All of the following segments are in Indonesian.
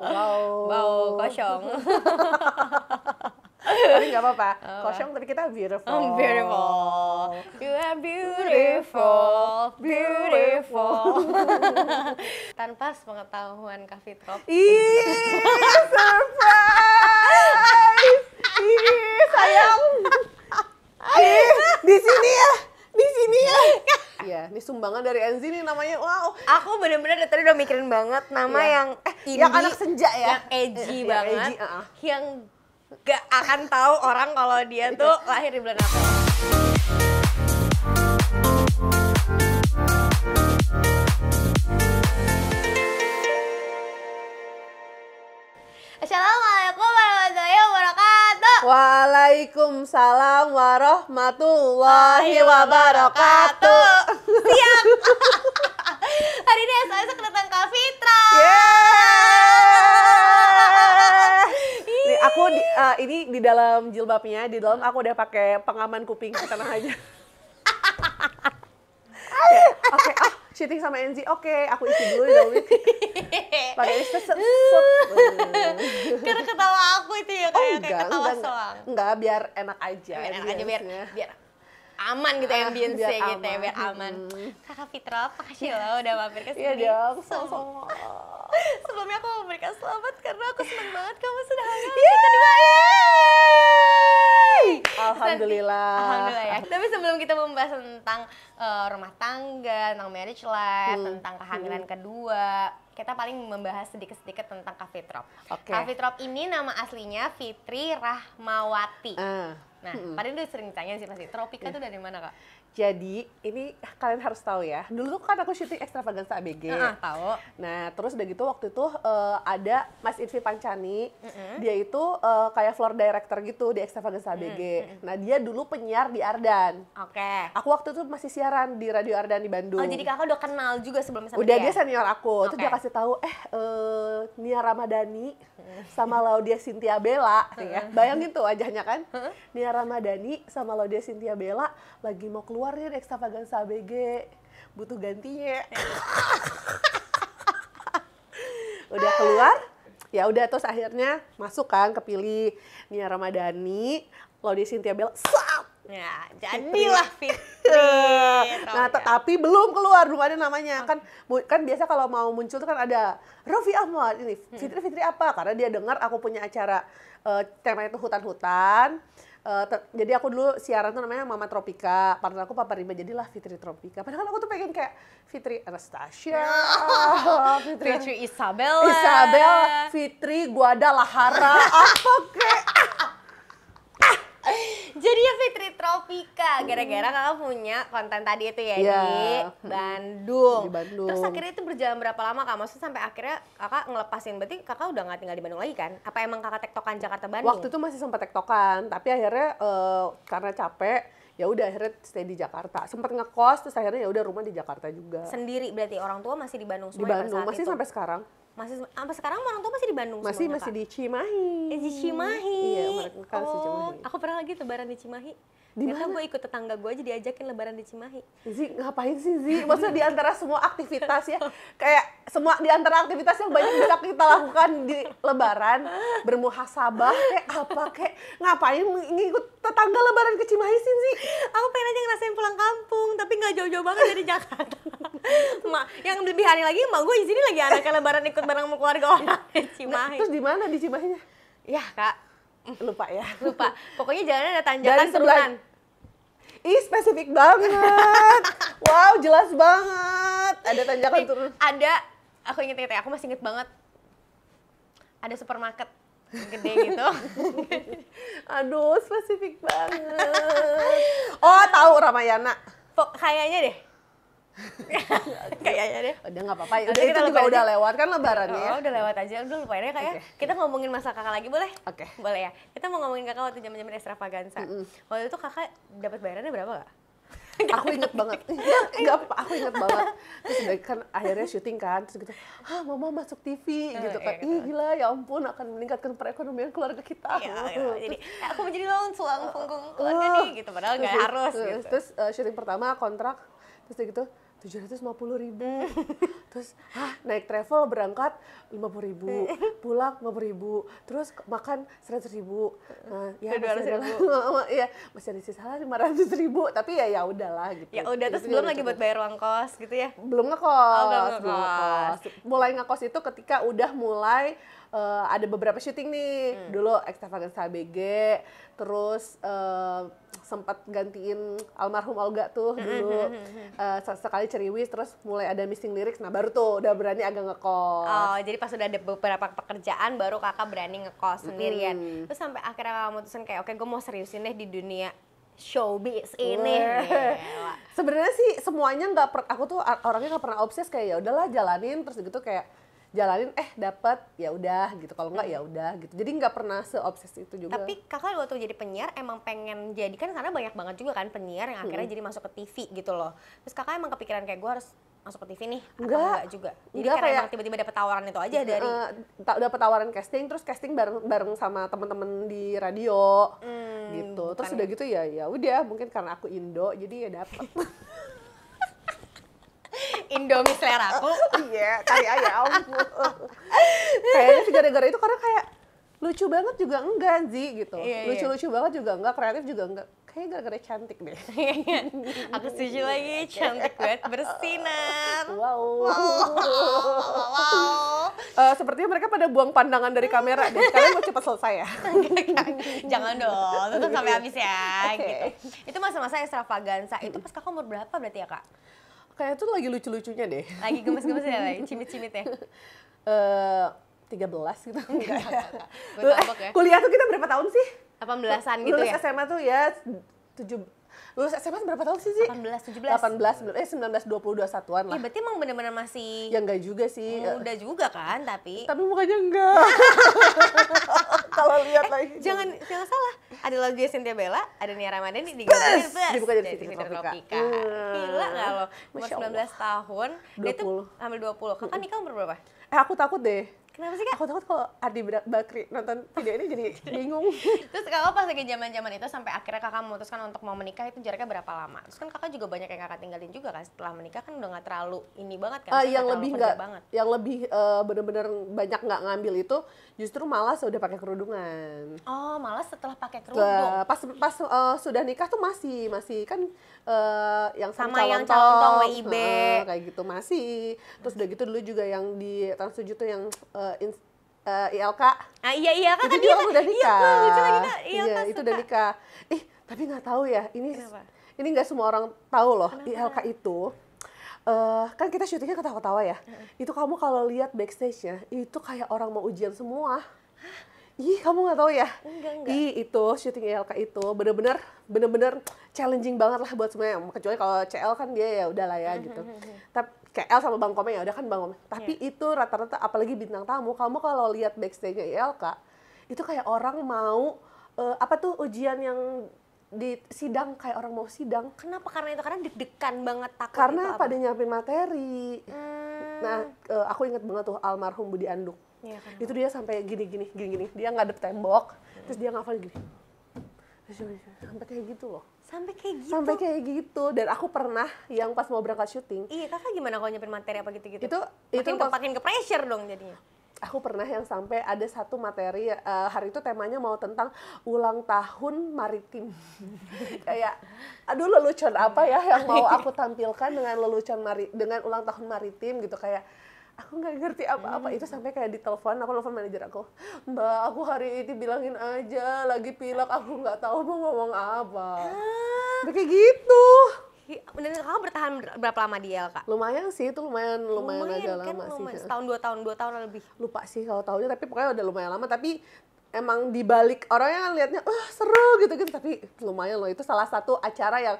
Wow. Wow, kosong. Tapi nggak apa-apa. Kosong tapi kita beautiful. Oh, beautiful. You are beautiful, beautiful. Tanpa pengetahuan Kak Fitro. Ih, surprise! Ih, sayang. Ih, di sini ya, di sini ya. Iya, ini sumbangan dari Enzi nih namanya. Wow. Aku bener-bener dari tadi udah mikirin banget nama ya. yang eh indie, eh, yang anak senja ya. Yang edgy iya, banget. Yang, edgy, uh -uh. yang gak akan tahu orang kalau dia iya. tuh lahir di bulan apa Waalaikumsalam warahmatullahi wabarakatuh. Siap. Hari ini ya, saya kedatangan Kak Fitra. Yeah. Ini aku di, uh, ini di dalam jilbabnya, di dalam aku udah pakai pengaman kuping tenang aja. Oke, okay, oh, syuting sama Enzi, oke, okay, aku isi dulu ya dong. Pakai ini seset. Karena ketawa aku itu ya kayak, oh, ketawa enggak, soang. Enggak, biar enak aja. Biar enak aja biar biar aman gitu ambience biasa gitu ya, aman. ya biar aman. Hmm. Kakak Fitra, makasih loh udah mampir ke iya sini. Iya dong, Sebelumnya aku mau berikan selamat karena aku senang banget kamu sudah hamil yeah. kedua. Alhamdulillah. Alhamdulillah ya. Tapi sebelum kita membahas tentang uh, rumah tangga, tentang marriage life, hmm. tentang kehamilan hmm. kedua, kita paling membahas sedikit-sedikit tentang Cafe Trop. Okay. Cafe ini nama aslinya Fitri Rahmawati. Uh Nah, hmm. Pak Rindu sering tanya sih pasti, tropika itu yeah. Iya. dari mana kak? Jadi ini kalian harus tahu ya. Dulu tuh kan aku syuting Extravaganza ABG. Uh, -huh, tahu. Nah, terus udah gitu waktu itu uh, ada Mas irvi Pancani. Uh -huh. Dia itu uh, kayak floor director gitu di Extravaganza ABG. Uh -huh. Nah, dia dulu penyiar di Ardan. Oke. Okay. Aku waktu itu masih siaran di Radio Ardan di Bandung. Oh, jadi Kakak udah kenal juga sebelum sama Udah dia, dia senior aku. Okay. Terus dia kasih tahu, "Eh, uh, Nia Ramadhani mm. sama Laudia Cynthia Bella." Uh -huh. Ya. Bayangin tuh wajahnya kan. Uh -huh. Nia Ramadhani sama Laudia Cynthia Bella lagi mau keluar keluarin ekstravaganza BG butuh gantinya udah keluar ya udah terus akhirnya masuk kan kepilih Nia Ramadhani Laudi Cynthia Bell. sap ya jadilah Fitri nah ya. tetapi belum keluar belum ada namanya kan kan biasa kalau mau muncul tuh kan ada Rofi Ahmad ini hmm. Fitri Fitri apa karena dia dengar aku punya acara uh, temanya itu hutan-hutan Uh, jadi aku dulu siaran tuh namanya Mama Tropika, partner aku Papa Rima, jadilah Fitri Tropika. Padahal aku tuh pengen kayak Fitri Anastasia, ya. Fitri, Fitri Isabella, Isabel, Fitri Guadalajara, apa kayak Jadi ya Fitri Tropika gara-gara hmm. kakak punya konten tadi itu ya yeah. di hmm. Bandung. Di Bandung. Terus akhirnya itu berjalan berapa lama kak? Maksudnya sampai akhirnya kakak ngelepasin berarti kakak udah nggak tinggal di Bandung lagi kan? Apa emang kakak tektokan Jakarta Bandung? Waktu itu masih sempat tektokan, tapi akhirnya uh, karena capek ya udah akhirnya stay di Jakarta. Sempat ngekos terus akhirnya ya udah rumah di Jakarta juga. Sendiri berarti orang tua masih di Bandung semua. Ya di Bandung masih itu? sampai sekarang masih apa sekarang orang tua masih di Bandung masih iya, masih di Cimahi eh, di Cimahi iya oh, Cimahi aku pernah lagi lebaran di Cimahi di mana gue ikut tetangga gue aja diajakin lebaran di Cimahi. Zi, ngapain sih Zi? Maksudnya di antara semua aktivitas ya, kayak semua di antara aktivitas yang banyak bisa kita lakukan di lebaran, bermuhasabah kayak apa kayak ngapain ngikut tetangga lebaran ke Cimahi sih Zi? Aku pengen aja ngerasain pulang kampung, tapi nggak jauh-jauh banget dari Jakarta. Mak, yang lebih aneh lagi mak gue di sini lagi anaknya lebaran ikut bareng keluarga orang di nah, Cimahi. Nah, terus di mana di Cimahinya? Ya kak, lupa ya lupa pokoknya jalannya ada tanjakan turunan Ih spesifik banget. wow jelas banget. Ada tanjakan Nih, turun. Ada, aku inget-inget ya, aku masih inget banget. Ada supermarket gede gitu. Aduh spesifik banget. Oh tahu Ramayana. kayaknya deh. kayaknya deh udah nggak apa-apa udah itu juga udah lewat kan lebaran oh, ya udah lewat aja udah lupain aja ya, kayak okay. kita ngomongin masa kakak lagi boleh oke boleh ya kita mau ngomongin kakak waktu zaman zaman extravaganza mm waktu itu kakak dapat bayarannya berapa gak? aku inget banget iya enggak apa aku inget banget terus udah kan akhirnya syuting kan terus gitu ah mama masuk TV eh, gitu kan ih gila ya ampun akan meningkatkan perekonomian keluarga kita iya, iya. jadi eh, aku menjadi lawan tulang punggung eh, keluarga nih gitu padahal nggak harus terus gitu. syuting pertama kontrak terus gitu tujuh ratus lima puluh ribu hmm. terus hah, naik travel berangkat lima puluh ribu hmm. pulang lima puluh ribu terus makan seratus ribu hmm. nah, ya dua ratus ribu ya masih ada sisa lima ratus ribu tapi ya ya udahlah gitu ya udah terus belum lagi buat bayar uang kos gitu ya belum ngekos oh, belum ngekos mulai ngekos itu ketika udah mulai uh, ada beberapa syuting nih hmm. dulu Extravaganza BG terus uh, sempat gantiin almarhum Olga tuh hmm, dulu uh, sekali ceriwis terus mulai ada missing lyrics nah baru tuh udah berani agak ngekos oh jadi pas udah ada beberapa pekerjaan baru kakak berani ngekos sendirian hmm. terus sampai akhirnya kakak mutusin kayak oke okay, gue mau seriusin deh di dunia showbiz ini. Sebenarnya sih semuanya nggak aku tuh orangnya nggak pernah obses kayak ya udahlah jalanin terus gitu kayak jalanin eh dapat ya udah gitu kalau nggak ya udah gitu jadi nggak pernah seobses itu juga tapi kakak waktu jadi penyiar emang pengen jadi kan karena banyak banget juga kan penyiar yang akhirnya hmm. jadi masuk ke TV gitu loh terus kakak emang kepikiran kayak gue harus masuk ke TV nih enggak, enggak juga jadi enggak, karena kayak, emang tiba-tiba dapet tawaran itu aja dari uh, dapet tawaran casting terus casting bareng bareng sama temen-temen di radio hmm, gitu terus bukan. udah ya? gitu ya ya udah mungkin karena aku Indo jadi ya dapet Indomie selera aku. Iya, kayak ya Kayaknya sih gara-gara itu karena kayak lucu banget juga enggak sih gitu. Iya, iya, iya. Lucu-lucu banget juga enggak, kreatif juga enggak. Kayaknya gara-gara cantik deh. aku setuju lagi, cantik banget, bersinar. Wow. wow. Uh, sepertinya mereka pada buang pandangan dari kamera deh. Kalian mau cepat selesai ya? Jangan dong, tutup sampai habis ya. Okay. Gitu. Itu masa-masa ekstravaganza. Itu pas kakak umur berapa berarti ya kak? kayak itu lagi lucu-lucunya deh. Lagi gemes-gemesnya lagi, cimit cimit ya. Eh tiga belas gitu. Enggak, enggak, enggak. Eh, ya. Kuliah tuh kita berapa tahun sih? 18-an gitu ya? Lulus SMA tuh ya 7 lulus SMA berapa tahun sih sih? 18, 17. 18, eh 19, 20, 21-an lah. Ya berarti emang bener-bener masih... Ya enggak juga sih. Udah juga kan, tapi... Tapi mukanya enggak. kalau lihat eh, lagi. Jangan jangan salah. Ada lagu Cynthia Bella, ada Nia Ramadhani digantiin plus. Dibuka jadi Cynthia Tropika. Iya. Gila nggak lo? Umur 19 tahun. Dia tuh hamil 20. Kakak nikah umur berapa? Eh aku takut deh. Kenapa sih kak? Aku takut kalau Ardi Bakri nonton video ini jadi bingung. Terus kalau pas lagi zaman zaman itu sampai akhirnya kakak memutuskan untuk mau menikah itu jaraknya berapa lama? Terus kan kakak juga banyak yang kakak tinggalin juga kan setelah menikah kan udah nggak terlalu ini banget kan? Uh, yang, lebih nggak banget. yang lebih uh, eh, benar benar banyak nggak ngambil itu justru malas udah pakai kerudungan. Oh malas setelah pakai kerudung. Uh, pas pas uh, sudah nikah tuh masih masih kan uh, yang sama, yang calon WIB uh, kayak gitu masih. Terus udah gitu dulu juga yang di Trans 7 tuh yang uh, uh, eh, in, uh, eh, ILK. Ah iya iya kan itu dia kan udah iya, nikah. Iya, iya, itu udah nikah. Ih, tapi nggak tahu ya, ini Kenapa? ini nggak semua orang tahu loh Kenapa? ILK itu Uh, kan kita syutingnya ketawa-ketawa ya. uh Itu kamu kalau lihat backstage-nya, itu kayak orang mau ujian semua. Hah? Ih, kamu nggak tahu ya? Enggak, enggak. Ih, itu syuting ILK itu bener-bener bener-bener challenging banget lah buat semuanya. Kecuali kalau CL kan dia ya udahlah ya gitu. Tapi kayak El sama Bang Komeng ya udah kan Bang Komeng. Tapi yeah. itu rata-rata apalagi bintang tamu, kamu kalau lihat backstage-nya kak itu kayak orang mau uh, apa tuh ujian yang di sidang kayak orang mau sidang. Kenapa? Karena itu karena deg-degan banget takut. Gitu karena apa? pada nyiapin materi. Hmm. Nah, uh, aku inget banget tuh almarhum Budi Anduk. Ya, itu dia sampai gini-gini, gini-gini. Dia ngadep tembok, hmm. terus dia ngafal gini. sampai kayak gitu loh sampai kayak gitu sampai kayak gitu dan aku pernah yang pas mau berangkat syuting iya kakak gimana kalau nyiapin materi apa gitu gitu itu makin itu ke, makin ke pressure dong jadinya aku pernah yang sampai ada satu materi uh, hari itu temanya mau tentang ulang tahun maritim kayak aduh lelucon apa ya yang mau aku tampilkan dengan lelucon mari dengan ulang tahun maritim gitu kayak aku nggak ngerti apa-apa hmm. itu sampai kayak di telepon aku telepon manajer aku mbak aku hari ini bilangin aja lagi pilek aku nggak tahu mau ngomong apa ah. kayak gitu dan kamu bertahan berapa lama di kak? Lumayan sih, itu lumayan lumayan, lumayan agak kan, lama lumayan. sih. Setahun dua tahun dua tahun lebih. Lupa sih kalau tahunnya, tapi pokoknya udah lumayan lama. Tapi emang dibalik orangnya kan liatnya, wah oh, seru gitu kan. Tapi lumayan loh, itu salah satu acara yang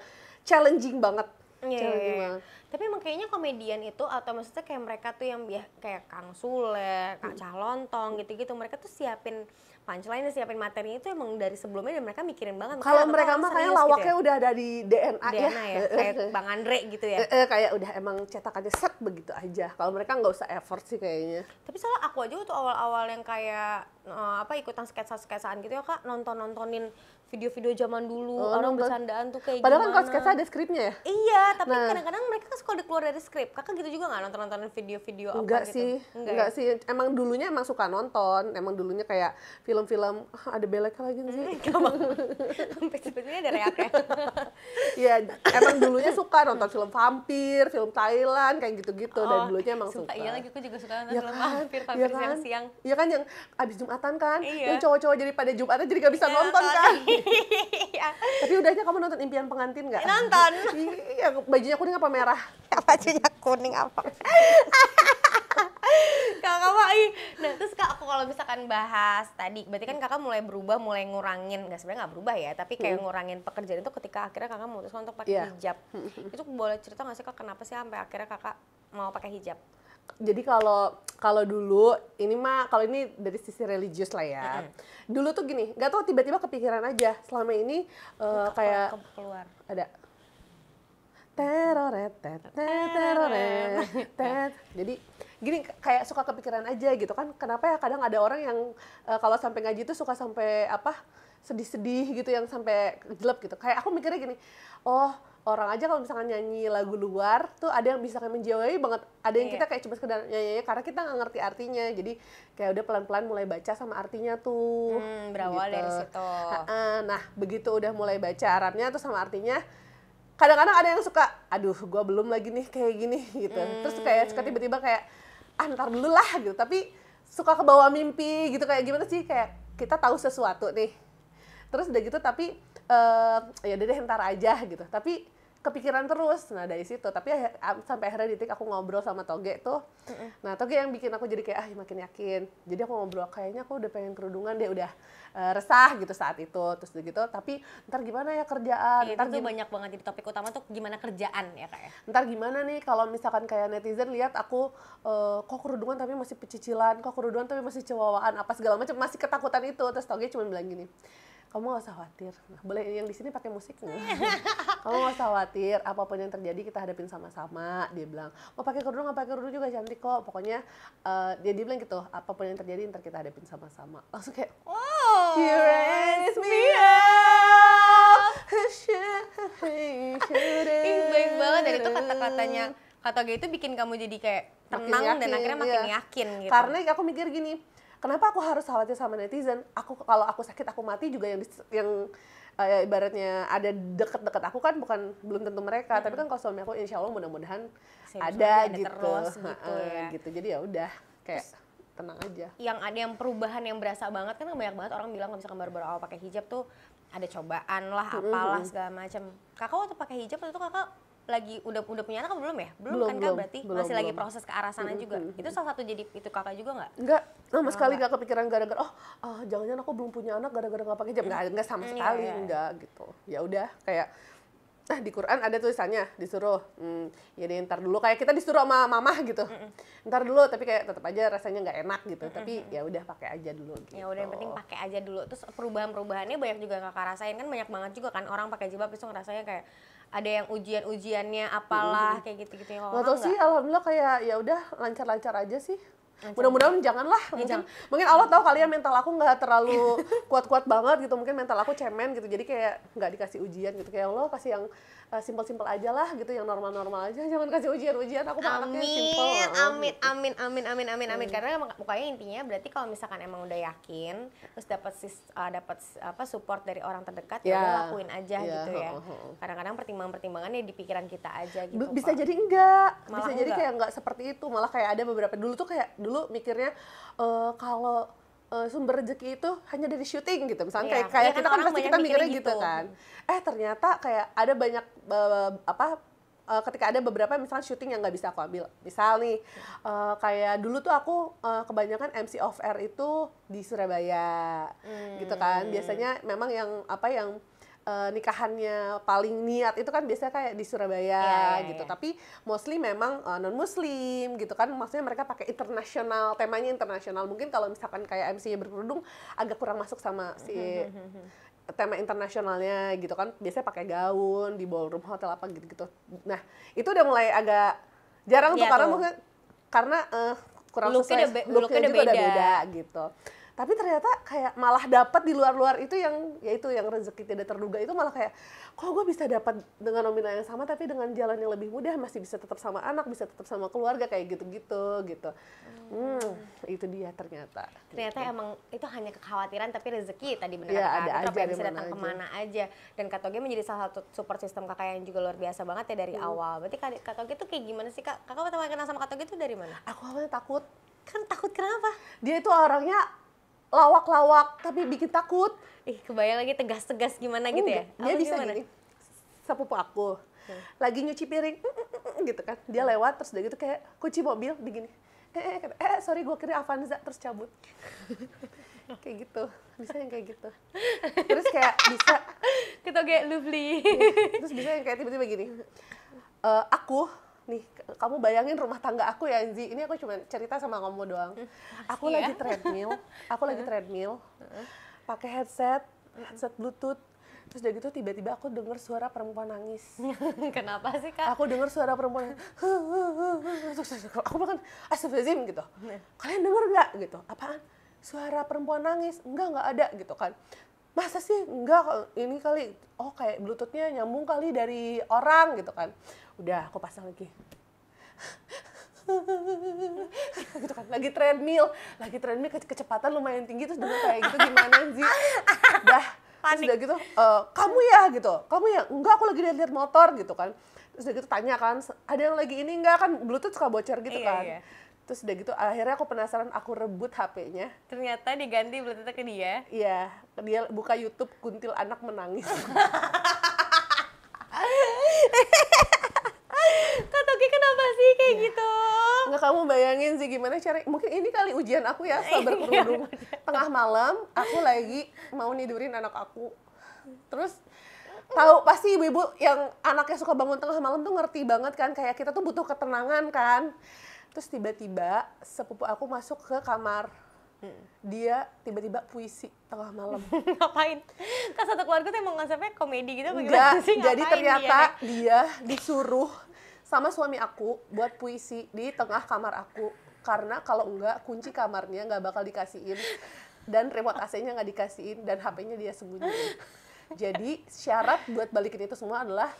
challenging banget. Yeah, iya, challenging iya. banget tapi emang kayaknya komedian itu atau maksudnya kayak mereka tuh yang biasa kayak Kang Sule, Kang hmm. Calontong gitu-gitu mereka tuh siapin punchline dan siapin materinya itu emang dari sebelumnya dan mereka mikirin banget. Kalau mereka mah kayak gitu lawaknya gitu ya? udah ada di DNA, DNA ya. ya. kayak Bang Andre gitu ya. E -e, kayak udah emang cetakannya set begitu aja. Kalau mereka nggak usah effort sih kayaknya. Tapi soalnya aku aja tuh awal-awal yang kayak uh, apa ikutan sketsa-sketsaan gitu ya Kak, nonton-nontonin video-video zaman dulu oh, orang nonton. bercandaan tuh kayak Padahal gimana. kan kalau sketsa ada skripnya ya? Iya, tapi nah. kadang-kadang nah. mereka kan suka keluar dari skrip. Kakak gitu juga nggak nonton-nontonin video-video apa gitu? sih. gitu? Enggak sih, enggak, ya? sih. Emang dulunya emang suka nonton, emang dulunya kayak film-film ah, ada belek lagi sih sampai sebetulnya ada reaknya. ya ya emang dulunya suka nonton film vampir film Thailand kayak gitu-gitu oh, dan dulunya emang suka, iya lagi aku juga suka nonton ya film kan? vampir vampir ya kan? siang iya kan yang abis jumatan kan iya. yang cowok-cowok jadi pada jumatan jadi gak bisa ya, nonton kan iya. tapi udahnya kamu nonton impian pengantin nggak nonton iya bajunya kuning apa merah bajunya kuning apa kakak Wai nah terus kak aku kalau misalkan bahas tadi berarti kan kakak mulai berubah mulai ngurangin nggak sebenarnya nggak berubah ya tapi kayak hmm. ngurangin pekerjaan itu ketika akhirnya kakak memutuskan untuk pakai yeah. hijab hmm. itu boleh cerita nggak sih kak kenapa sih sampai akhirnya kakak mau pakai hijab jadi kalau kalau dulu ini mah kalau ini dari sisi religius lah ya. Mm Dulu tuh gini, nggak tahu tiba-tiba kepikiran aja. Selama ini uh, kayak kayak keluar. Ada teroret, teroret, teroret. Jadi gini kayak suka kepikiran aja gitu kan kenapa ya kadang ada orang yang uh, kalau sampai ngaji itu suka sampai apa sedih-sedih gitu yang sampai jelek gitu kayak aku mikirnya gini oh orang aja kalau misalkan nyanyi lagu luar tuh ada yang bisa kayak menjiwai banget ada yang yeah. kita kayak cuma sekedar nyanyi karena kita nggak ngerti artinya jadi kayak udah pelan-pelan mulai baca sama artinya tuh hmm, berawal gitu. dari situ nah begitu udah mulai baca Arabnya tuh sama artinya kadang-kadang ada yang suka aduh gue belum lagi nih kayak gini gitu hmm. terus kayak suka tiba-tiba kayak antar ah, dulu lah gitu tapi suka ke bawah mimpi gitu kayak gimana sih kayak kita tahu sesuatu nih terus udah gitu tapi uh, ya udah deh ntar aja gitu tapi kepikiran terus nah dari situ tapi sampai akhirnya titik aku ngobrol sama Toge tuh nah Toge yang bikin aku jadi kayak ah makin yakin jadi aku ngobrol kayaknya aku udah pengen kerudungan deh udah uh, resah gitu saat itu terus begitu tapi ntar gimana ya kerjaan ya, ntar itu banyak banget jadi topik utama tuh gimana kerjaan ya kayak ya? ntar gimana nih kalau misalkan kayak netizen lihat aku uh, kok kerudungan tapi masih pecicilan kok kerudungan tapi masih cewawaan apa segala macam masih ketakutan itu terus Toge cuma bilang gini kamu gak usah khawatir boleh yang di sini pakai musik nggak kamu gak usah khawatir apapun yang terjadi kita hadapin sama-sama dia bilang mau pakai kerudung nggak pakai kerudung juga cantik kok pokoknya uh, dia dia bilang gitu apapun yang terjadi ntar kita hadapin sama-sama langsung kayak oh you raise me up Ih, baik banget dan itu kata-katanya kata gitu itu bikin kamu jadi kayak tenang yakin, dan akhirnya iya. makin iya. yakin gitu. Karena aku mikir gini, kenapa aku harus khawatir sama netizen aku kalau aku sakit aku mati juga yang yang uh, ibaratnya ada deket-deket aku kan bukan belum tentu mereka hmm. tapi kan kalau suami aku insya Allah mudah-mudahan ada, ada gitu terus, gitu, uh, ya. gitu jadi ya udah kayak terus, tenang aja yang ada yang perubahan yang berasa banget kan, kan banyak banget orang bilang nggak bisa kembar awal pakai hijab tuh ada cobaan lah apalah segala macam kakak waktu pakai hijab itu kakak lagi udah udah punya anak belum ya? Belum, belum kan kak berarti belum, masih belum. lagi proses ke arah sana -hmm. juga. Itu salah satu jadi itu kakak juga nggak? Nggak, sama oh, sekali nggak kepikiran gara-gara oh ah, jangan-jangan aku belum punya anak gara-gara nggak pakai jam nggak mm. sama sama mm, iya, sekali iya, iya. nggak gitu. Ya udah kayak Nah, di Quran ada tulisannya disuruh hmm, jadi ya ntar dulu kayak kita disuruh sama mama gitu ntar dulu tapi kayak tetap aja rasanya nggak enak gitu tapi ya udah pakai aja dulu gitu. ya udah yang penting gitu. pakai aja dulu terus perubahan perubahannya banyak juga kakak rasain kan banyak banget juga kan orang pakai jilbab itu ngerasanya kayak ada yang ujian-ujiannya apalah hmm. kayak gitu-gitu. Nggak tahu sih, alhamdulillah kayak ya udah lancar-lancar aja sih mudah-mudahan janganlah ya, mungkin jangan. mungkin Allah tahu kalian mental aku nggak terlalu kuat-kuat banget gitu mungkin mental aku cemen gitu jadi kayak nggak dikasih ujian gitu kayak lo kasih yang eh, simpel-simpel aja lah gitu yang normal-normal aja jangan kasih ujian-ujian aku amin. anaknya simple gitu. amin amin amin amin amin amin hmm. karena pokoknya intinya berarti kalau misalkan emang udah yakin terus dapat uh, dapat apa support dari orang terdekat yeah. Ya, ya lakuin aja yeah. gitu ya kadang-kadang pertimbangan-pertimbangannya di pikiran kita aja gitu bisa kok. jadi enggak malah bisa enggak. jadi kayak enggak seperti itu malah kayak ada beberapa dulu tuh kayak dulu mikirnya uh, kalau uh, sumber rezeki itu hanya dari syuting gitu misalnya yeah. kayak kayak ya, kita kan pasti kita mikirnya gitu, gitu. kan eh ternyata kayak ada banyak uh, apa ketika ada beberapa misalnya syuting yang nggak bisa aku ambil misal nih uh, kayak dulu tuh aku uh, kebanyakan MC of air itu di Surabaya hmm. gitu kan hmm. biasanya memang yang apa yang uh, nikahannya paling niat itu kan biasanya kayak di Surabaya yeah, yeah, iya. gitu. Tapi mostly memang uh, eh, non muslim gitu kan. Maksudnya mereka pakai internasional, temanya internasional. Mungkin kalau misalkan kayak MC-nya berkerudung agak kurang masuk sama si hmm, hmm, hmm, tema internasionalnya gitu kan. Biasanya pakai gaun di ballroom hotel apa gitu-gitu. Nah, itu udah mulai agak jarang yeah, tuh karena mungkin karena uh, kurang look sesuai. Looknya udah, beda. Udah beda gitu tapi ternyata kayak malah dapat di luar-luar itu yang yaitu yang rezeki tidak terduga itu malah kayak kok gue bisa dapat dengan nominal yang sama tapi dengan jalan yang lebih mudah masih bisa tetap sama anak bisa tetap sama keluarga kayak gitu-gitu gitu hmm. hmm itu dia ternyata ternyata gitu. emang itu hanya kekhawatiran tapi rezeki tadi benar ya, ada aja, bisa datang aja. kemana aja dan katoge menjadi salah satu support system kakak yang juga luar biasa banget ya dari hmm. awal berarti katoge itu kayak gimana sih kak kakak pertama kenal sama katoge itu dari mana aku awalnya takut kan takut kenapa dia itu orangnya lawak-lawak tapi bikin takut. Ih, kebayang lagi tegas-tegas gimana gitu ya? Dia bisa gimana? gini. Sepupu aku hmm. lagi nyuci piring mm, mm, mm, gitu kan. Dia hmm. lewat terus udah gitu kayak kunci mobil begini. Eh, eh, eh, eh sorry gue kira Avanza terus cabut. kayak gitu. Bisa yang kayak gitu. Terus kayak bisa kita kayak lovely. Iya, terus bisa yang kayak tiba-tiba gini. Uh, aku nih kamu bayangin rumah tangga aku ya Zi ini aku cuma cerita sama kamu doang hmm. aku ya? lagi treadmill aku lagi hmm. treadmill hmm. pakai headset headset bluetooth terus udah gitu tiba-tiba aku dengar suara perempuan nangis kenapa sih kak aku dengar suara perempuan nangis aku bahkan asyik gitu iya. kalian dengar nggak gitu apaan suara perempuan nangis enggak enggak ada gitu kan masa sih enggak ini kali oh kayak bluetoothnya nyambung kali dari orang gitu kan udah aku pasang lagi gitu kan lagi treadmill lagi treadmill ke kecepatan lumayan tinggi terus dengan kayak gitu gimana sih dah terus udah gitu e, kamu ya gitu kamu ya enggak aku lagi lihat-lihat motor gitu kan terus udah gitu tanya kan ada yang lagi ini enggak kan bluetooth suka bocor gitu iya, kan iya. terus udah gitu akhirnya aku penasaran aku rebut HP-nya ternyata diganti bluetooth ke dia iya dia buka YouTube kuntil anak menangis yeah. gitu nggak kamu bayangin sih gimana cari mungkin ini kali ujian aku ya iya, sabar iya, kerudung tengah malam aku lagi mau nidurin anak aku terus tahu pasti ibu-ibu yang anaknya suka bangun tengah malam tuh ngerti banget kan kayak kita tuh butuh ketenangan kan terus tiba-tiba sepupu aku masuk ke kamar hmm. dia tiba-tiba puisi tengah malam ngapain kan satu keluarga tuh emang ngasapnya komedi gitu Enggak, jadi ternyata dia? dia disuruh sama suami aku buat puisi di tengah kamar aku karena kalau enggak kunci kamarnya nggak bakal dikasihin dan remote AC-nya nggak dikasihin dan HP-nya dia sembunyi Jadi syarat buat balikin itu semua adalah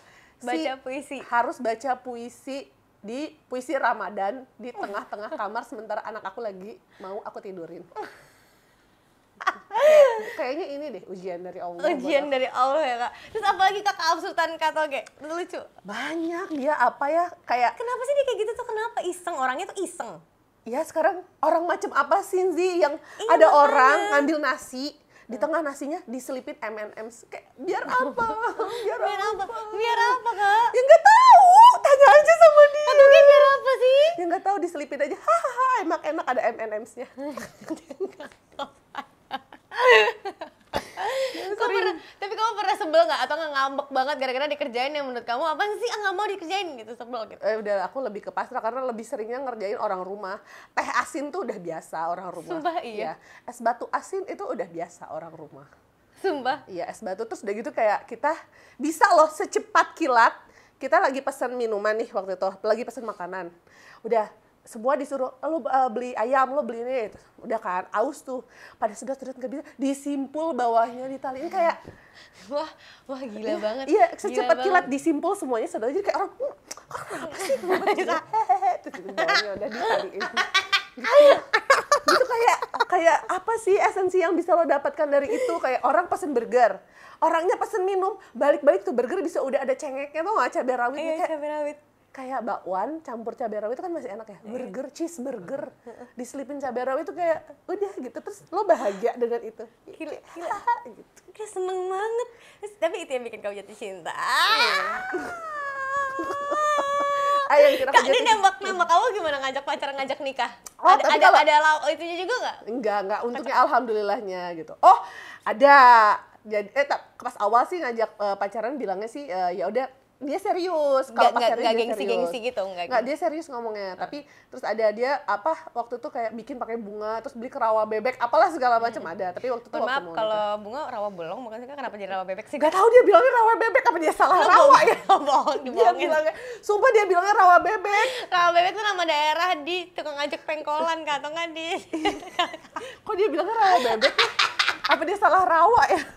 baca si puisi. Harus baca puisi di puisi Ramadan di tengah-tengah kamar sementara anak aku lagi mau aku tidurin kayaknya ini deh ujian dari Allah ujian dari Allah ya kak terus apalagi kak keabsurdan kata kayak lucu banyak dia ya, apa ya kayak kenapa sih dia kayak gitu tuh kenapa iseng orangnya tuh iseng ya sekarang orang macam apa sih sih yang iya, ada makanya. orang ngambil nasi di tengah nasinya diselipin M&M's kayak biar apa biar, biar apa? biar apa kak ya nggak tahu tanya aja sama dia aduh ini biar apa sih ya nggak tahu diselipin aja hahaha emang enak ada M&M's nya kamu pernah, tapi kamu pernah sebel nggak atau gak ngambek banget gara-gara dikerjain yang menurut kamu apa sih ah nggak mau dikerjain gitu sebel gitu? Eh udah aku lebih ke pasrah karena lebih seringnya ngerjain orang rumah. Teh asin tuh udah biasa orang rumah. Sumpah iya. Ya. Es batu asin itu udah biasa orang rumah. Sumpah. Iya es batu terus udah gitu kayak kita bisa loh secepat kilat kita lagi pesan minuman nih waktu itu, lagi pesan makanan. Udah semua disuruh lo uh, eh, eh, beli ayam lo beli ini udah kan aus tuh pada sudah terus nggak bisa disimpul bawahnya di tali ini kayak wah wah gila ya, banget iya secepat kilat disimpul semuanya sedot jadi kayak orang hmm, apa sih terus bawahnya udah tali itu kayak kayak apa sih esensi yang bisa lo dapatkan dari itu kayak orang pesen burger orangnya pesen minum balik-balik tuh burger bisa udah ada cengeknya tuh nggak cabai rawitnya iya, kayak cabai rawit kayak bakwan campur cabai rawit itu kan masih enak ya iya. burger cheese burger diselipin cabai rawit itu kayak udah gitu terus lo bahagia dengan itu gila gila gitu kayak seneng banget tapi itu yang bikin kau jatuh cinta iya. Ayo kita Kak, ini nembak nembak kamu gimana ngajak pacar ngajak nikah? Oh, ada ada, kalau, ada lau itu juga nggak? Enggak enggak. Untungnya alhamdulillahnya gitu. Oh ada jadi eh tak, pas awal sih ngajak uh, pacaran bilangnya sih uh, ya udah dia serius kalau pas serius gak gengsi serius. gengsi gitu nggak nggak dia serius ngomongnya uh. tapi terus ada dia apa waktu itu kayak bikin pakai bunga terus beli kerawa bebek apalah segala macam hmm. ada tapi waktu itu maaf kalau bunga rawa bolong bukan sih kenapa jadi rawa bebek sih gak tahu dia bilangnya rawa bebek apa dia salah Lu rawa ya bohong dia bilangnya sumpah dia bilangnya rawa bebek rawa bebek itu nama daerah di tukang ajak pengkolan kak atau nggak di kok dia bilangnya rawa bebek apa dia salah rawa ya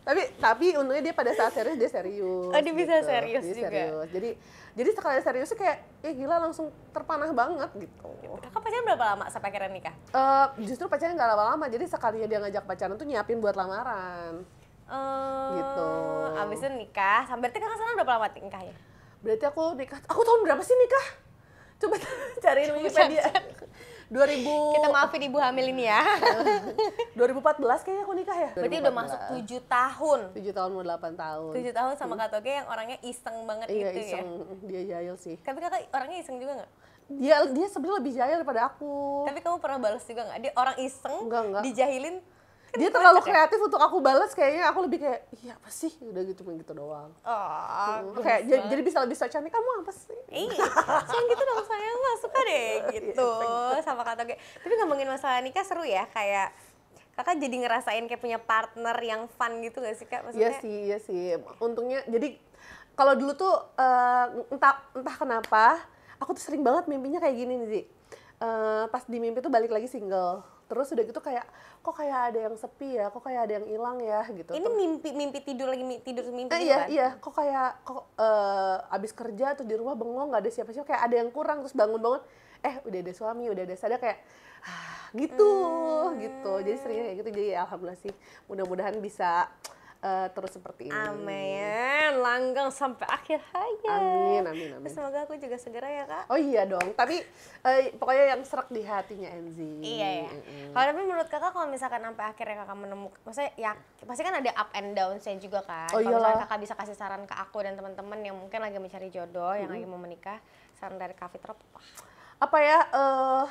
tapi tapi untungnya dia pada saat serius dia serius. Oh, dia bisa gitu. serius dia juga. Serius. Jadi jadi sekali serius kayak ya gila langsung terpanah banget gitu. Kakak pacaran berapa lama sampai akhirnya nikah? Uh, justru pacaran nggak lama-lama. Jadi sekali dia ngajak pacaran tuh nyiapin buat lamaran. Uh, gitu. Abis itu nikah. Sampai berarti kakak sekarang berapa lama ya? Berarti aku nikah. Aku tahun berapa sih nikah? Coba cari Wikipedia. 2000 Kita maafin ibu hamil ini ya. 2014 kayaknya aku nikah ya. Berarti 2014. udah masuk 7 tahun. 7 tahun mau 8 tahun. 7 tahun sama hmm. Katoge yang orangnya iseng banget iya, gitu ya. iseng. ya. dia jahil sih. Tapi Kakak orangnya iseng juga nggak? Dia dia sebenarnya lebih jahil daripada aku. Tapi kamu pernah balas juga nggak? Dia orang iseng, enggak, enggak. dijahilin dia terlalu ya. kreatif untuk aku balas kayaknya aku lebih kayak iya apa sih udah gitu cuma gitu doang oh, kayak jadi, jadi bisa lebih so cantik kamu apa sih iya yang gitu dong saya nggak suka deh iya, gitu. gitu sama kata kayak tapi ngomongin masalah nikah seru ya kayak kakak jadi ngerasain kayak punya partner yang fun gitu gak sih kak iya maksudnya iya sih iya sih untungnya jadi kalau dulu tuh uh, entah entah kenapa aku tuh sering banget mimpinya kayak gini nih sih eh, Uh, pas di mimpi tuh balik lagi single terus udah gitu kayak kok kayak ada yang sepi ya kok kayak ada yang hilang ya gitu ini mimpi mimpi tidur lagi tidur mimpi eh, gitu iya kan? iya kok kayak kok uh, abis kerja terus di rumah bengong nggak ada siapa-siapa kayak ada yang kurang terus bangun-bangun eh udah ada suami udah ada sadar kayak ah, gitu hmm. gitu jadi seringnya kayak gitu jadi ya, alhamdulillah sih mudah-mudahan bisa uh, terus seperti ini. Amin. Langgang sampai akhir hayat. Amin, amin, amin. Semoga aku juga segera ya, Kak. Oh iya dong. Tapi uh, pokoknya yang serak di hatinya Enzi. Iya, iya. Mm-hmm. Kalau tapi menurut Kakak kalau misalkan sampai akhirnya Kakak menemukan, maksudnya ya pasti kan ada up and down-nya juga kan. Oh, kalau Kakak bisa kasih saran ke aku dan teman-teman yang mungkin lagi mencari jodoh, mm-hmm. yang lagi mau menikah, saran dari Kak Fitra apa? Apa ya, uh,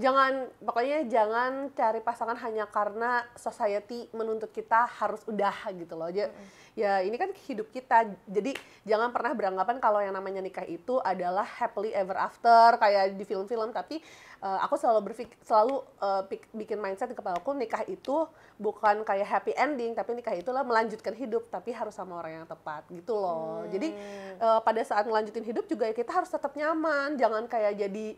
jangan pokoknya jangan cari pasangan hanya karena society menuntut kita harus udah gitu loh. Ya, ya ini kan hidup kita. Jadi jangan pernah beranggapan kalau yang namanya nikah itu adalah happily ever after kayak di film-film tapi uh, aku selalu berpikir selalu uh, bikin mindset di kepala aku nikah itu bukan kayak happy ending tapi nikah itulah melanjutkan hidup tapi harus sama orang yang tepat gitu loh. Hmm. Jadi uh, eh, pada saat melanjutin hidup juga ya kita harus tetap nyaman, jangan kayak jadi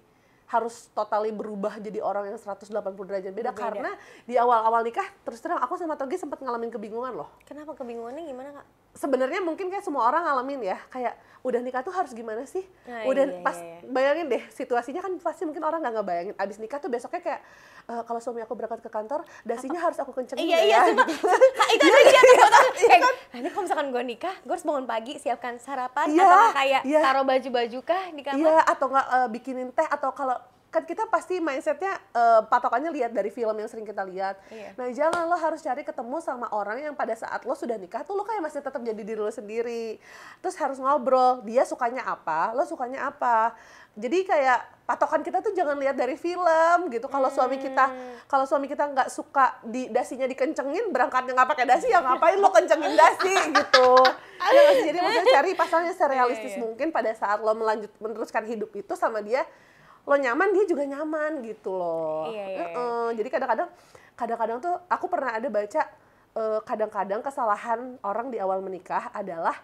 harus totally berubah jadi orang yang 180 derajat beda, beda. karena di awal-awal nikah terus terang aku sama Togi sempat ngalamin kebingungan loh. Kenapa kebingungannya gimana kak? sebenarnya mungkin kayak semua orang ngalamin ya kayak udah nikah tuh harus gimana sih nah, udah iya, pas iya, iya. bayangin deh situasinya kan pasti mungkin orang nggak ngebayangin abis nikah tuh besoknya kayak e, kalau suami aku berangkat ke kantor dasinya Apa? harus aku kencengin iya iya ya, iya nah, itu ada dia tuh iya, eh, kan? nanti kalau misalkan gue nikah gue harus bangun pagi siapkan sarapan iya, atau kayak iya. taruh baju-baju kah di kamar iya atau nggak uh, bikinin teh atau kalau kan kita pasti mindsetnya uh, patokannya lihat dari film yang sering kita lihat. Iya. Nah jangan lo harus cari ketemu sama orang yang pada saat lo sudah nikah tuh lo kayak masih tetap jadi diri lo sendiri. Terus harus ngobrol dia sukanya apa, lo sukanya apa. Jadi kayak patokan kita tuh jangan lihat dari film gitu. Kalau hmm. suami kita kalau suami kita nggak suka di dasinya dikencengin berangkatnya nggak pakai dasi ya ngapain lo kencengin dasi gitu. Ya, jadi maksudnya cari pasangan yang iya, serealistis iya, iya. mungkin pada saat lo melanjut meneruskan hidup itu sama dia lo nyaman dia juga nyaman gitu loh iya, iya. Uh, jadi kadang-kadang kadang-kadang tuh aku pernah ada baca eh, kadang-kadang uh, kesalahan orang di awal menikah adalah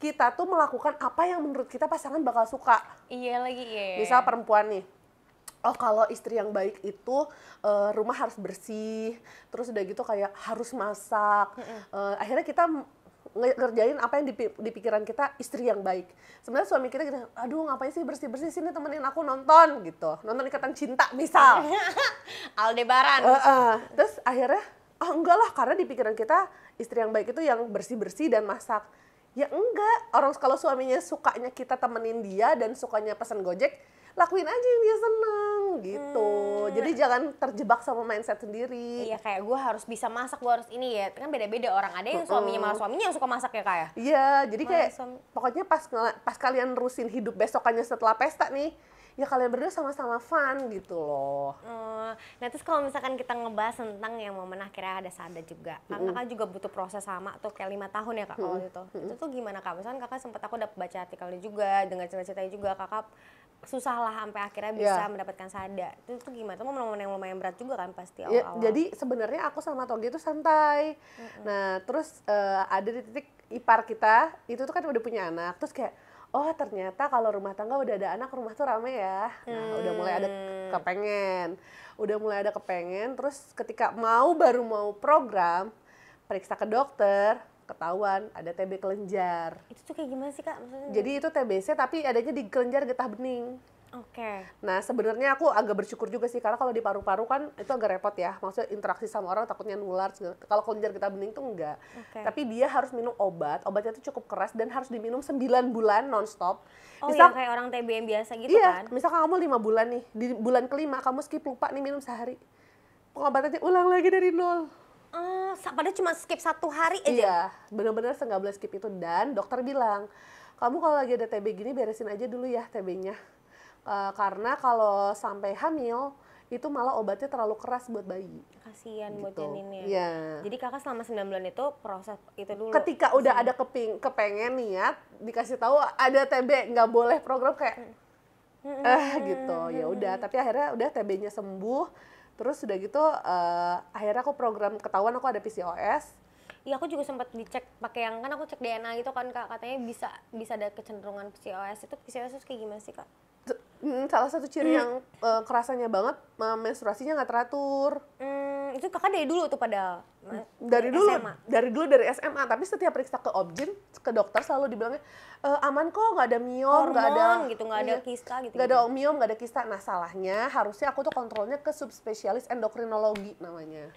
kita tuh melakukan apa yang menurut kita pasangan bakal suka iya lagi iya, iya. misal perempuan nih oh kalau istri yang baik itu uh, rumah harus bersih terus udah gitu kayak harus masak uh, akhirnya kita ngerjain apa yang di pikiran kita istri yang baik. Sebenarnya suami kita gitu, aduh ngapain sih bersih-bersih sini temenin aku nonton gitu. Nonton Ikatan Cinta misal. Aldebaran. Uh, uh. Terus akhirnya, oh enggak lah karena di pikiran kita istri yang baik itu yang bersih-bersih dan masak. Ya enggak, orang kalau suaminya sukanya kita temenin dia dan sukanya pesan gojek, lakuin aja yang dia seneng gitu hmm. jadi jangan terjebak sama mindset sendiri iya kayak gue harus bisa masak gue harus ini ya kan beda beda orang ada yang suaminya malah suaminya yang suka masak ya kayak ya? iya jadi kayak suami. pokoknya pas pas kalian rusin hidup besokannya setelah pesta nih ya kalian berdua sama-sama fun gitu loh. Oh. nah terus kalau misalkan kita ngebahas tentang yang momen akhirnya ada sadar juga, kakak -hmm. kakak juga butuh proses sama tuh kayak lima tahun ya kak kalau itu, -hmm. itu tuh gimana kak? Misalkan kakak sempat aku udah baca artikelnya juga, dengar cerita-ceritanya juga kakak susah lah sampai akhirnya iya. bisa yeah. mendapatkan sada itu tuh gimana itu momen-momen yang lumayan berat juga kan pasti awal, -awal. Yeah, jadi sebenarnya aku sama Togi itu santai mm-hmm. nah terus uh, ada di titik ipar kita itu tuh kan udah punya anak terus kayak oh ternyata kalau rumah tangga udah ada anak rumah tuh rame ya nah hmm. udah mulai ada hmm. kepengen udah mulai ada kepengen terus ketika mau baru mau program periksa ke dokter ketahuan ada TB kelenjar. Itu tuh kayak gimana sih kak? Maksudnya Jadi itu TBC tapi adanya di kelenjar getah bening. Oke. Okay. Nah sebenarnya aku agak bersyukur juga sih karena kalau di paru-paru kan itu agak repot ya. Maksudnya interaksi sama orang takutnya nular. Kalau kelenjar getah bening tuh enggak. Okay. Tapi dia harus minum obat. Obatnya tuh cukup keras dan harus diminum 9 bulan nonstop. Oh iya, misal, kayak orang TB yang biasa gitu iya, kan? Iya. Misal kamu lima bulan nih, di bulan kelima kamu skip lupa nih minum sehari. Pengobatannya ulang lagi dari nol uh, padahal cuma skip satu hari aja. Iya, benar bener nggak boleh skip itu. Dan dokter bilang, kamu kalau lagi ada TB gini beresin aja dulu ya TB-nya. Uh, eh, karena kalau sampai hamil, itu malah obatnya terlalu keras buat bayi. Kasihan gitu. buat janinnya. Iya. Jadi kakak selama 9 bulan itu proses itu dulu. Ketika udah ada keping kepengen niat dikasih tahu ada TB nggak boleh program kayak eh gitu. Ya udah, tapi akhirnya udah TB-nya sembuh terus udah gitu uh, akhirnya aku program ketahuan aku ada PCOS Iya aku juga sempat dicek pakai yang kan aku cek DNA gitu kan kak katanya bisa bisa ada kecenderungan PCOS itu PCOS itu kayak gimana sih kak? Mm, salah satu ciri hmm. yang uh, kerasanya banget eh, menstruasinya nggak teratur. Hmm Hmm, itu kakak dari dulu tuh pada Dari, SMA. dulu, dari dulu dari SMA. Tapi setiap periksa ke objin, ke dokter selalu dibilangnya e, aman kok, nggak ada miom, nggak ada gitu, nggak ada iya, kista gitu. Nggak gitu. ada miom, nggak ada kista. Nah salahnya harusnya aku tuh kontrolnya ke subspesialis endokrinologi namanya.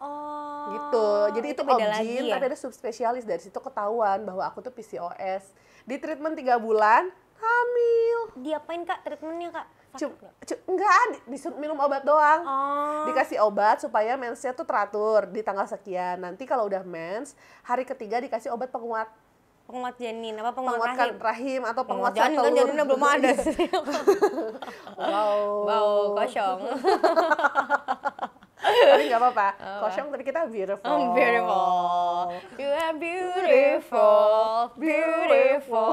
Oh. Gitu. Jadi itu, itu objin, ya? tapi ada subspesialis dari situ ketahuan bahwa aku tuh PCOS. Di treatment tiga bulan, hamil. Diapain kak treatmentnya kak? Sakit enggak disuruh minum obat doang. Oh. Dikasih obat supaya mensnya tuh teratur di tanggal sekian. Nanti kalau udah mens, hari ketiga dikasih obat penguat penguat janin apa penguat, penguat kan rahim? rahim atau penguat, penguat janin kan janinnya belum ada sih. wow. Wow, kosong. tapi nggak apa-apa oh, kosong tapi kita beautiful I'm oh, beautiful you are beautiful beautiful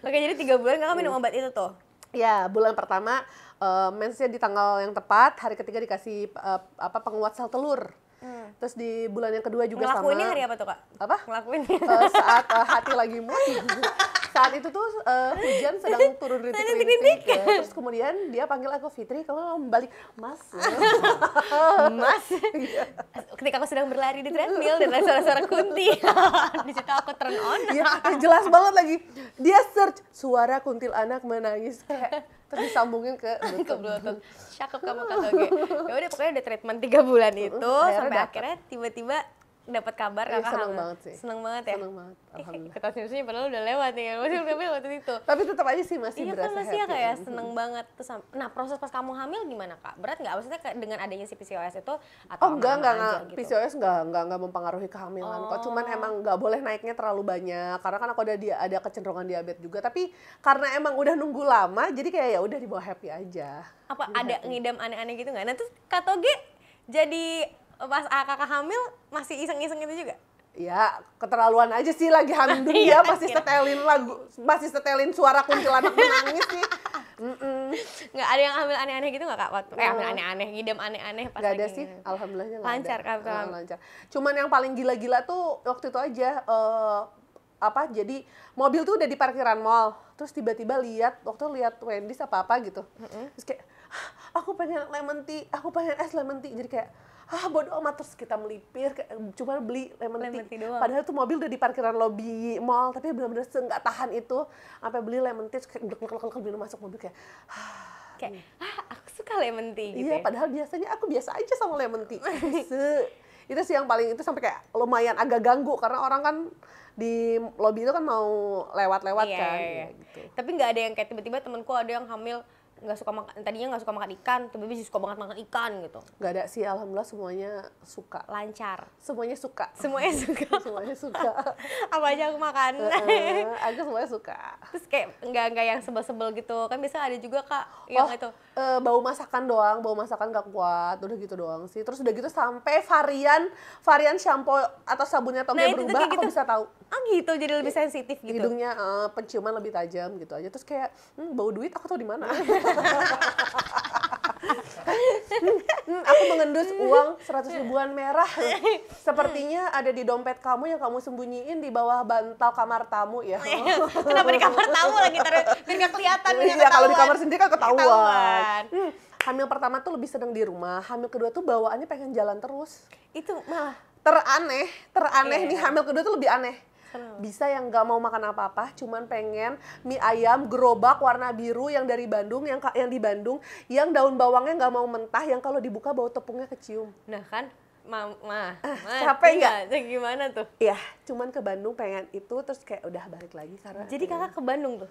oke jadi tiga bulan nggak minum obat itu tuh Ya, bulan pertama uh, mensnya di tanggal yang tepat, hari ketiga dikasih uh, apa penguat sel telur. Hmm. Terus di bulan yang kedua juga Ngelakuinnya sama. Ngelakuinnya hari apa tuh, Kak? Apa? Ngelakuin. Uh, saat uh, hati lagi mood. saat itu tuh uh, hujan sedang turun rintik-rintik ya. terus kemudian dia panggil aku Fitri kamu mau balik mas mas iya. ketika aku sedang berlari di treadmill dan suara-suara kunti di situ aku turn on ya, jelas banget lagi dia search suara kuntil anak menangis terus disambungin ke ke lutut. Cakep kamu Kak Toge. Ya udah pokoknya ada treatment tiga bulan itu akhirnya sampai dapet. akhirnya tiba-tiba dapat kabar iya, kakak ya, seneng banget sih seneng banget ya seneng banget alhamdulillah kita senyum padahal udah lewat ya masih tapi waktu itu tapi tetap aja sih masih iya, berasa kan masih ya kayak ya? seneng banget terus nah proses pas kamu hamil gimana kak berat nggak maksudnya dengan adanya si PCOS itu atau oh enggak enggak, enggak. Gitu? PCOS enggak enggak enggak mempengaruhi kehamilan kok cuman oh. emang enggak boleh naiknya terlalu banyak karena kan aku ada ada kecenderungan diabetes juga tapi karena emang udah nunggu lama jadi kayak ya udah dibawa happy aja apa ada ngidam aneh-aneh gitu nggak nah terus katoge jadi pas kakak hamil masih iseng-iseng itu juga? Ya, keterlaluan aja sih lagi hamil dia ya, masih setelin lagu, masih setelin suara kuntilanak menangis sih. Mm -mm. Nggak ada yang hamil aneh-aneh gitu nggak kak? Waktu, eh, hamil aneh-aneh, ngidam aneh-aneh pas Nggak ada sih, Alhamdulillah alhamdulillahnya lancar, kak. Lancar, kan? lancar. Cuman yang paling gila-gila tuh waktu itu aja, uh, apa jadi mobil tuh udah di parkiran mall terus tiba-tiba lihat waktu lihat Wendy's apa apa gitu mm -hmm. terus kayak aku pengen lemon tea aku pengen es lemon tea jadi kayak ah bodo amat terus kita melipir eh, cuma beli lemon, lemon tea. tea doang. padahal tuh mobil udah di parkiran lobby mall tapi benar-benar nggak tahan itu sampai beli lemon tea kayak glek glek minum masuk mobil kayak ah, kayak ah aku suka lemon tea gitu iya ya? padahal biasanya aku biasa aja sama lemon tea Se itu sih yang paling itu sampai kayak lumayan agak ganggu karena orang kan di lobby itu kan mau lewat-lewat iya, kan iya, iya. Ya, gitu. tapi nggak ada yang kayak tiba-tiba temanku ada yang hamil nggak suka makan tadinya nggak suka makan ikan tapi tiba suka banget makan ikan gitu nggak ada sih alhamdulillah semuanya suka lancar semuanya suka semuanya suka semuanya suka apa aja aku makan uh, aku semuanya suka terus kayak nggak nggak yang sebel-sebel gitu kan biasa ada juga kak yang oh, itu uh, bau masakan doang bau masakan nggak kuat udah gitu doang sih terus udah gitu sampai varian varian shampoo atau sabunnya toge nah, berubah itu, aku gitu. bisa tahu ah gitu jadi lebih sensitif gitu hidungnya uh, penciuman lebih tajam gitu aja terus kayak hmm, bau duit aku tahu di mana hmm, aku mengendus uang seratus ribuan merah sepertinya ada di dompet kamu yang kamu sembunyiin di bawah bantal kamar tamu ya iya. kenapa di kamar tamu lagi taruh biar gak kelihatan biar ya, kalau di kamar sendiri kan ketahuan, ketahuan. Hmm, hamil pertama tuh lebih sedang di rumah hamil kedua tuh bawaannya pengen jalan terus itu malah teraneh teraneh yeah. nih hamil kedua tuh lebih aneh Kenapa? Bisa yang nggak mau makan apa-apa, cuman pengen mie ayam gerobak warna biru yang dari Bandung, yang yang di Bandung, yang daun bawangnya nggak mau mentah, yang kalau dibuka bau tepungnya kecium. Nah kan, mama, ma, ah, capek nggak? Gimana tuh? Iya, cuman ke Bandung pengen itu, terus kayak udah balik lagi karena. Jadi kakak ke Bandung tuh?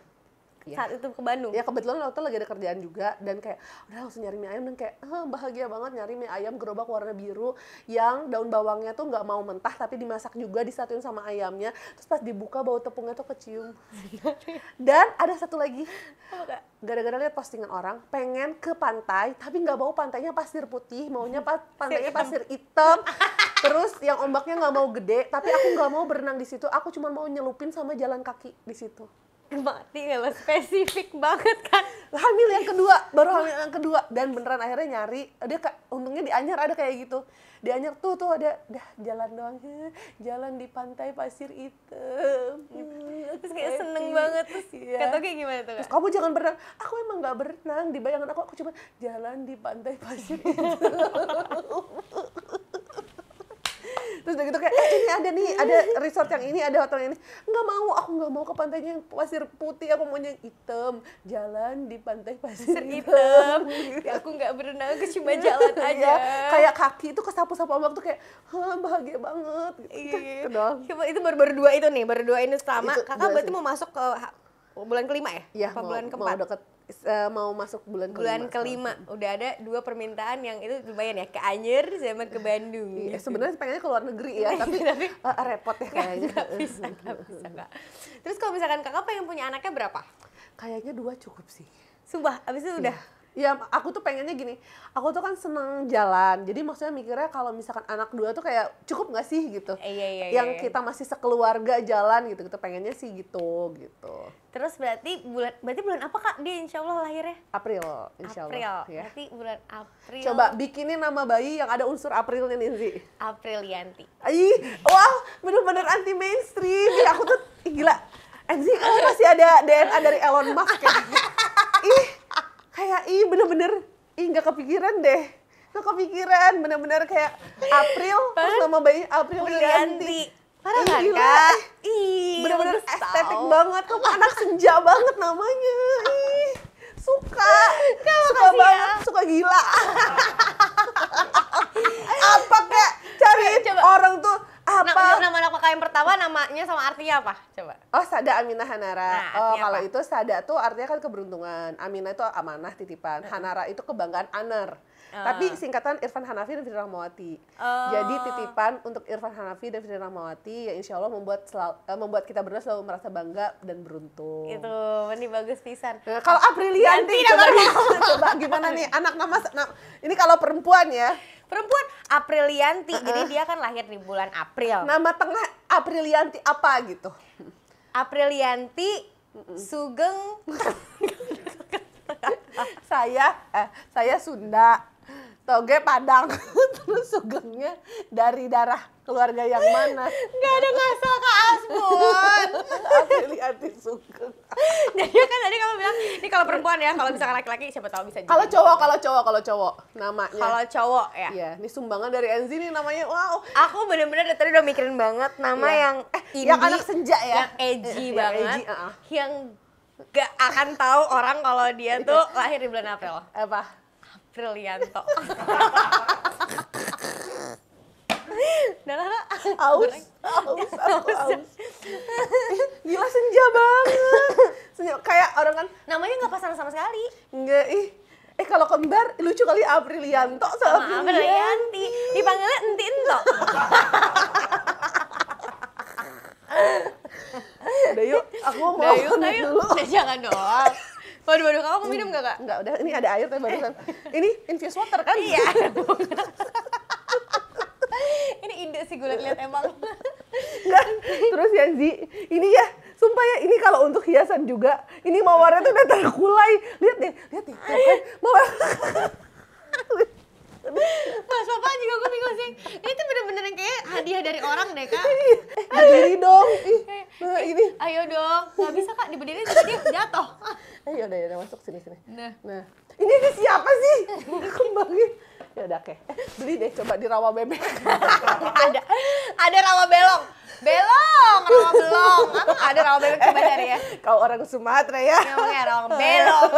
ya. saat itu ke Bandung ya kebetulan waktu lagi ada kerjaan juga dan kayak udah langsung nyari mie ayam dan kayak eh, bahagia banget nyari mie ayam gerobak warna biru yang daun bawangnya tuh nggak mau mentah tapi dimasak juga disatuin sama ayamnya terus pas dibuka bau tepungnya tuh kecium dan ada satu lagi gara-gara lihat postingan orang pengen ke pantai tapi nggak mau pantainya pasir putih maunya pas, pantainya pasir hitam terus yang ombaknya nggak mau gede tapi aku nggak mau berenang di situ aku cuma mau nyelupin sama jalan kaki di situ mati lah spesifik banget kan hamil yang kedua baru hamil yang kedua dan beneran akhirnya nyari dia untungnya di Anyar ada kayak gitu di Anyar tuh tuh ada dah jalan doang jalan di pantai pasir itu terus kayak seneng banget terus iya. kata kayak gimana tuh kak? terus kamu jangan berenang aku emang nggak berenang di bayangan aku aku cuma jalan di pantai pasir itu terus udah gitu kayak eh ini ada nih ada resort yang ini ada hotel yang ini nggak mau aku nggak mau ke pantai yang pasir putih aku maunya yang hitam jalan di pantai pasir, hitam, ya, aku nggak berenang aku cuma jalan iya, aja kayak kaki itu kesapu-sapu ombak tuh kayak bahagia banget gitu. Iya. Gitu ya, itu, itu baru berdua itu nih berdua ini sama itu, kakak berarti sih. mau masuk ke bulan kelima ya? ya mau, bulan keempat. Mau deket Eh, mau masuk bulan kelima. Bulan kelima sekarang. udah ada dua permintaan yang itu lumayan ya ke Anyer sama ke Bandung. Iya, gitu. sebenarnya pengennya ke luar negeri ya, iya, tapi, iya, tapi uh, repot ya kayaknya. Gak bisa, gak bisa, gak. Terus kalau misalkan kakak pengen punya anaknya berapa? Kayaknya dua cukup sih. Sumpah, habis itu udah iya ya aku tuh pengennya gini aku tuh kan seneng jalan jadi maksudnya mikirnya kalau misalkan anak dua tuh kayak cukup nggak sih gitu e, iya, iya, yang iya. kita masih sekeluarga jalan gitu gitu pengennya sih gitu gitu terus berarti bulan berarti bulan apa kak dia insya Allah lahirnya April insya Allah ya. berarti bulan April coba bikinin nama bayi yang ada unsur Aprilnya nih sih April Yanti ih wah bener-bener anti mainstream ya aku tuh gila Enzi kamu masih ada DNA dari Elon Musk ya? ih kayak ih bener-bener ih nggak kepikiran deh nggak kepikiran bener-bener kayak April terus nama bayi April Wiyanti parah iya kan kak ih bener-bener estetik banget kamu anak senja banget namanya ih suka Kamu suka banget ya. suka gila apa kayak cari Coba. orang tuh apa? Nah, nama anak yang pertama namanya sama artinya apa? Coba. Oh, Sada Aminah Hanara. Nah, oh, kalau apa? itu Sada tuh artinya kan keberuntungan. Aminah itu amanah, titipan. Hanara itu kebanggaan, aner Ah. Tapi singkatan Irfan Hanafi dan Fitri Rahmawati. Uh. Jadi titipan untuk Irfan Hanafi dan Fitri Rahmawati ya insya Allah membuat selalu, uh, membuat kita berdua selalu merasa bangga dan beruntung. Itu ini bagus pisan. Nah, kalau Aprilianti coba, coba gimana nih anak nama nah, ini kalau perempuan ya. Perempuan Aprilianti. Uh -uh. Jadi dia kan lahir di bulan April. Nama tengah Aprilianti apa gitu? Aprilianti Sugeng saya eh, saya Sunda toge padang terus sugengnya dari darah keluarga yang mana nggak ada ngasal ke Asbun asli anti sugeng jadi kan tadi kamu bilang ini kalau perempuan ya kalau misalkan laki-laki siapa tahu bisa kalau cowok kalau cowok kalau cowok namanya kalau cowok ya iya ini sumbangan dari Enzi nih namanya wow aku bener-bener dari tadi udah mikirin banget nama ya. yang eh, eh indie, yang anak senja ya yang edgy yang banget edgy, uh -uh. yang gak akan tahu orang kalau dia iya. tuh lahir di bulan April. Apa? Trilianto. Udah aus, aus, aus, aus. Gila senja banget. Senja, kayak orang kan. Namanya nggak pasaran sama sekali. Nggak, ih. Eh kalau kembar lucu kali Aprilianto sama, Aprilianti. Dipanggilnya Entinto. Udah yuk, aku mau Dayu, dulu. jangan doang. Waduh, waduh, kamu minum nggak kak? Nggak, udah. Ini ada air teh barusan. ini infused water kan? Iya. ini indah sih gue lihat emang. Enggak. Terus ya Zi, ini ya Sumpah ya, ini kalau untuk hiasan juga, ini mawarnya tuh udah terkulai. Lihat deh, lihat deh, mawar. Mas Papa juga gue bingung sih. Ini tuh bener-bener yang kayak hadiah dari orang deh kak. Berdiri iya. dong. Eh, nah, eh, ini. Ayo dong. Gak bisa kak diberdiri jadi jatuh. Ayo eh, udah, udah masuk sini sini. Nah. nah. Ini, ini siapa sih? Kembangin. Ya udah oke. Beli deh coba di rawa bebek. ada ada rawa belong. Belong, rawa belong. ada rawa bebek coba cari ya. Kau orang Sumatera ya. Ngomongnya rawa belong.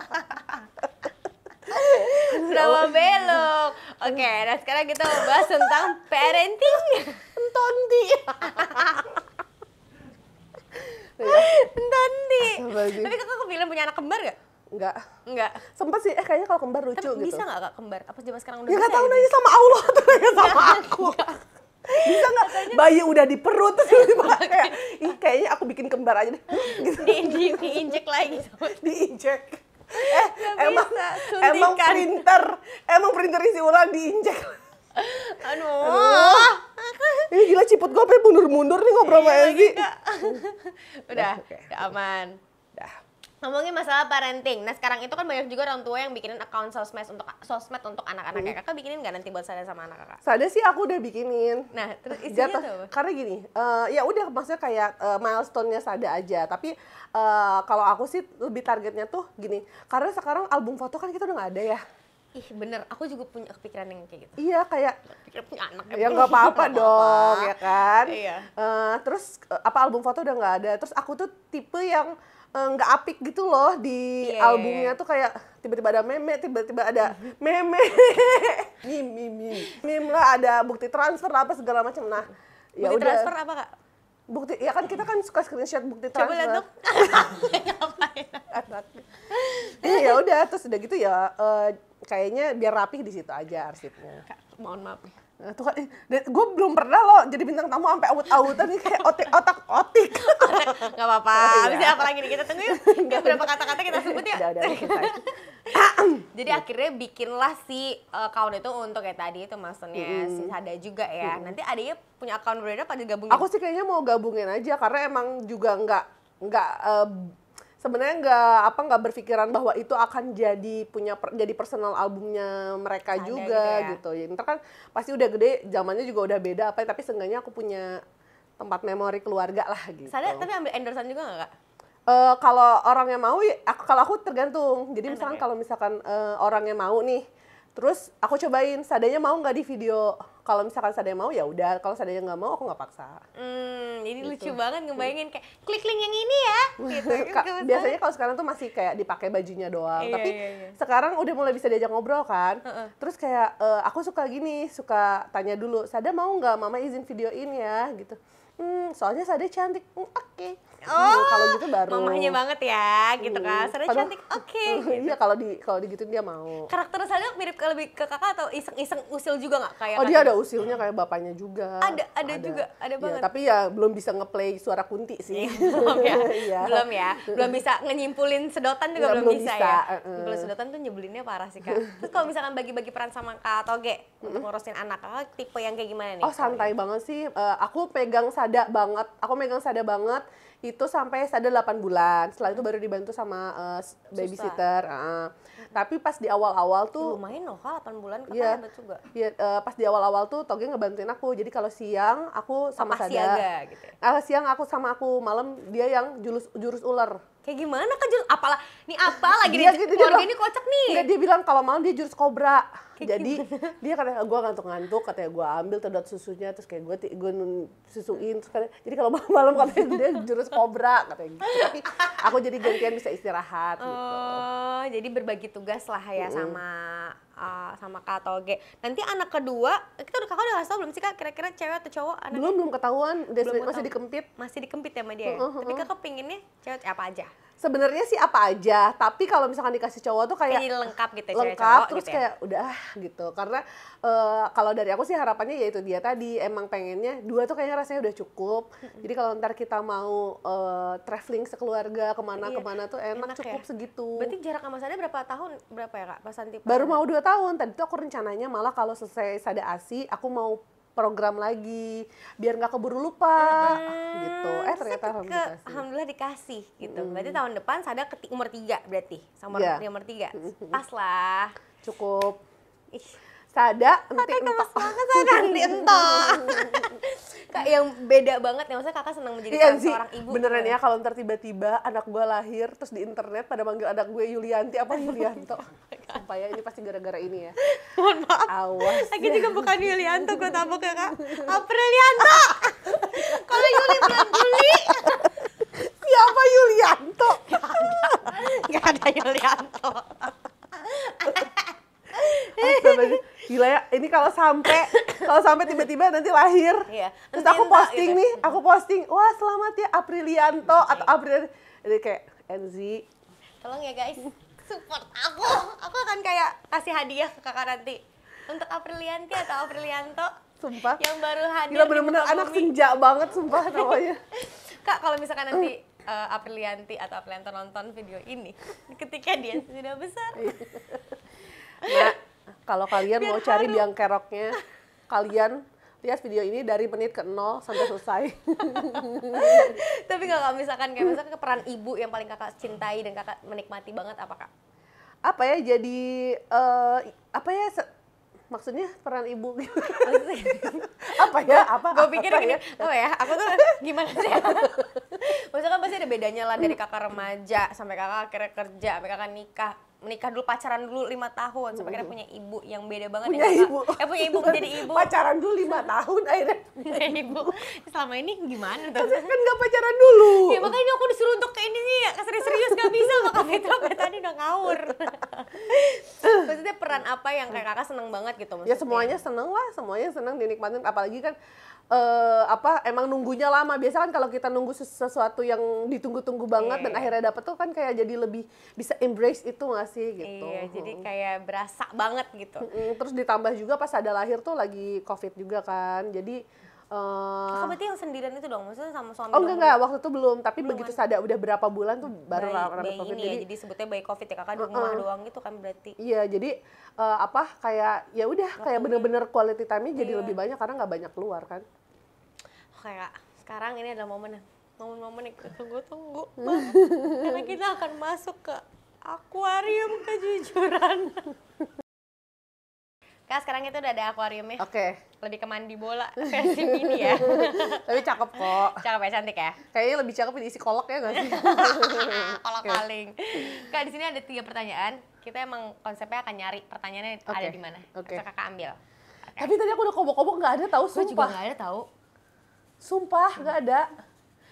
sama belok. Oke, okay, nah sekarang kita mau bahas tentang parenting. Entondi. Entondi. Tapi kakak film punya anak kembar gak? Enggak. Enggak. Sempet sih, eh kayaknya kalau kembar lucu Tapi gitu. bisa gak kak kembar? Apa zaman sekarang udah ya, bisa? Ya tahu nanya sama Allah, nanya sama aku. bisa Bisa nggak bayi udah di perut terus kayak, kayaknya aku bikin kembar aja deh. Gitu. Di, di, diinjek lagi. diinjek eh emang bisa, emang printer emang printer isi ulang diinjek aduh, aduh. ini gila ciput gue mundur-mundur nih ngobrol sama iya Ezi udah, okay. udah aman udah ngomongin masalah parenting. Nah sekarang itu kan banyak juga orang tua yang bikinin account sosmed untuk sosmed untuk anak-anak. Ya. Hmm. Kakak bikinin nggak nanti buat saya sama anak kakak? Sada sih aku udah bikinin. Nah terus isinya tuh. Karena gini, uh, ya udah maksudnya kayak uh, milestone-nya Sada aja. Tapi uh, kalau aku sih lebih targetnya tuh gini. Karena sekarang album foto kan kita udah nggak ada ya. Ih bener, aku juga punya kepikiran yang kayak gitu. Iya kayak Pikir punya anak. Ya nggak apa-apa dong, -apa. ya kan. Iya. Uh, terus apa album foto udah nggak ada. Terus aku tuh tipe yang Eh, nggak uh, apik gitu loh di yeah. Iya, albumnya iya. tuh kayak tiba-tiba ada meme, tiba-tiba ada meme, meme, meme, meme lah ada bukti transfer apa segala macam. Nah, ya bukti ya udah. transfer apa kak? Bukti, ya kan kita kan suka screenshot bukti transfer. Coba lihat dong. Iya, ya udah, terus udah gitu ya. Uh, kayaknya biar rapih di situ aja arsipnya. Kak, mohon maaf Eh, Tuh eh, gue belum pernah loh jadi bintang tamu sampai awut-awutan nih kayak otik otak otik. Gak apa-apa. Oh, iya. Bisa apa lagi nih kita tunggu yuk. Gak berapa kata-kata kita sebut ya. jadi akhirnya bikinlah si eh, account itu untuk kayak tadi itu maksudnya si Sada juga ya. Nanti adanya punya account berbeda pada gabungin. Aku sih kayaknya mau gabungin aja karena emang juga nggak nggak sebenarnya nggak apa nggak berpikiran bahwa itu akan jadi punya per, jadi personal albumnya mereka Ada juga gitu ya. gitu. Ya, ntar kan pasti udah gede, zamannya juga udah beda apa ya, tapi seenggaknya aku punya tempat memori keluarga lah gitu. Sadar tapi ambil endorsement juga nggak kak? Uh, kalau orangnya mau, ya, aku, kalau aku tergantung. Jadi misalkan kalau misalkan uh, yang mau nih, terus aku cobain sadanya mau nggak di video kalau misalkan sadanya mau ya udah kalau sadanya nggak mau aku nggak paksa hmm, ini gitu. lucu banget iya. ngebayangin kayak klik link yang ini ya gitu, gitu biasanya kalau sekarang tuh masih kayak dipakai bajunya doang iya, tapi iya, iya. sekarang udah mulai bisa diajak ngobrol kan uh -uh. terus kayak uh, aku suka gini suka tanya dulu sada mau nggak mama izin videoin ya gitu hmm, soalnya sada cantik hmm, oke okay oh, kalau gitu baru mamahnya banget ya gitu iya. kan Sebenarnya cantik oke okay, gitu. iya kalau di kalau gitu dia mau karakter saya mirip ke lebih ke kakak atau iseng-iseng usil juga nggak kayak oh dia ada gitu? usilnya kayak bapaknya juga ada ada, ada. juga ada iya, banget ya, tapi ya belum bisa ngeplay suara kunti sih iya, belum ya ya. belum ya belum bisa nyimpulin sedotan juga ya, belum, belum bisa, bisa ya uh -uh. sedotan tuh nyebelinnya parah sih kak terus kalau misalkan bagi-bagi peran sama kak Toge untuk ngurusin anak kakak tipe yang kayak gimana nih oh santai banget sih uh, aku pegang sada banget aku megang sada banget itu sampai ada 8 bulan setelah itu baru dibantu sama uh, babysitter uh. tapi pas di awal-awal tuh lumayan loh kak 8 bulan kan yeah, juga yeah, iya, uh, pas di awal-awal tuh Toge ngebantuin aku jadi kalau siang aku sama Sada siaga, gitu. Uh, siang aku sama aku malam dia yang julus jurus ular kayak gimana kan jurus apalah nih apa lagi iya, gitu, dia, nih, dia, dia ini kocak nih enggak, dia bilang kalau malam dia jurus kobra kayak jadi gimana? dia katanya gue ngantuk-ngantuk katanya gue ambil tedot susunya terus kayak gue gue susuin terus katanya, jadi kalau malam-malam katanya dia jurus kobra katanya gitu tapi aku jadi gantian bisa istirahat gitu. oh, gitu jadi berbagi tugas lah ya mm -hmm. sama A sama kak atau G. Nanti anak kedua, kita udah kakak udah kasih tau belum sih kak kira-kira cewek atau cowok anak Belum, belum ketahuan, belum masih ketahuan. dikempit. Masih dikempit ya sama dia. Ya? Uh, Tapi kakak pinginnya cewek apa aja? sebenarnya sih apa aja tapi kalau misalkan dikasih cowok tuh kayak lengkap gitu ya lengkap cowok, gitu terus gitu ya? kayak udah gitu karena uh, kalau dari aku sih harapannya yaitu dia tadi emang pengennya dua tuh kayaknya rasanya udah cukup hmm jadi kalau ntar kita mau uh, traveling sekeluarga kemana iya, kemana tuh emang enak ya? cukup ya? segitu berarti jarak sama saya berapa tahun berapa ya kak pas Santi baru mau dua tahun tadi tuh aku rencananya malah kalau selesai Sada asi aku mau program lagi biar nggak keburu lupa hmm, gitu eh ternyata ke, alhamdulillah, dikasih. gitu hmm. berarti tahun depan saya ada umur tiga berarti sama yeah. Iya. umur tiga mm-hmm. pas lah cukup Ih, sada tapi entok banget sada nanti entok kak yang beda banget ya maksudnya kakak senang menjadi orang iya seorang ibu beneran gitu. ya kalau ntar tiba-tiba anak gue lahir terus di internet pada manggil anak gue Yulianti apa Yulianto oh sumpah ya ini pasti gara-gara ini ya mohon maaf awas lagi juga ya. bukan Yulianto gue tabok ya kak Aprilianto kalau Yuli bilang Yuli siapa Yulianto gak ada Yulianto gila ya ini kalau sampai kalau sampai tiba-tiba nanti lahir iya. terus aku posting gitu. nih aku posting wah selamat ya Aprilianto iya. atau April jadi kayak NZ tolong ya guys support aku aku akan kayak kasih hadiah ke kakak nanti untuk Aprilianti atau Aprilianto sumpah yang baru hadir gila bener-bener anak senja banget sumpah namanya kak kalau misalkan nanti uh, Aprilianti atau Aprilianto nonton video ini ketika dia sudah besar iya. nah, kalau kalian Biar mau haru. cari biang keroknya, kalian lihat video ini dari menit ke nol sampai selesai. Tapi kalau misalkan kayak misalkan peran ibu yang paling kakak cintai dan kakak menikmati banget apa kak? Apa ya jadi uh, apa ya maksudnya peran ibu gitu. apa ya apa gue pikir gini ya? oh ya aku tuh gimana sih maksudnya kan pasti ada bedanya lah dari kakak remaja sampai kakak akhirnya kerja sampai kakak nikah menikah dulu pacaran dulu lima tahun sampai akhirnya punya ibu yang beda banget punya ya, ibu ya, punya ibu menjadi ibu pacaran dulu lima tahun akhirnya punya ibu selama ini gimana tuh kan, kan gak pacaran dulu ya makanya aku disuruh untuk ke ini sih ya serius-serius gak bisa sama kak Fitra tadi udah ngawur maksudnya peran apa yang kayak kakak seneng banget gitu ya, maksudnya ya semuanya seneng lah semuanya seneng dinikmatin apalagi kan uh, apa emang nunggunya lama biasa kan kalau kita nunggu sesuatu yang ditunggu-tunggu banget yeah. dan iya. akhirnya dapet tuh kan kayak jadi lebih bisa embrace itu gak sih gitu iya yeah, hmm. jadi kayak berasa banget gitu hmm, terus ditambah juga pas ada lahir tuh lagi covid juga kan jadi Uh, berarti yang sendirian itu dong, maksudnya sama suami? Oh enggak enggak, waktu itu belum, tapi belum begitu kan? sadar udah berapa bulan tuh hmm. baru rame covid. Ini jadi, ya, jadi sebutnya bayi covid ya kakak di rumah uh, doang gitu kan berarti. Iya, jadi uh, apa kayak ya udah kayak bener-bener quality time-nya iya. jadi lebih banyak karena nggak banyak keluar kan. Oh, kayak sekarang ini adalah momen momen-momen yang tunggu-tunggu karena kita akan masuk ke akuarium kejujuran. Kak sekarang itu udah ada akuariumnya. Oke. Okay. Lebih ke mandi bola versi mini ya. Tapi cakep kok. Cakep ya, cantik ya. Kayaknya lebih cakep diisi kolok ya gak sih? Kolok okay. paling. Kak, di sini ada tiga pertanyaan. Kita emang konsepnya akan nyari pertanyaannya okay. ada di mana. Oke. Okay. Kakak ambil. Okay. Tapi tadi aku udah kobok-kobok gak ada tahu sumpah. Gue juga nggak ada tahu. Sumpah nggak ada.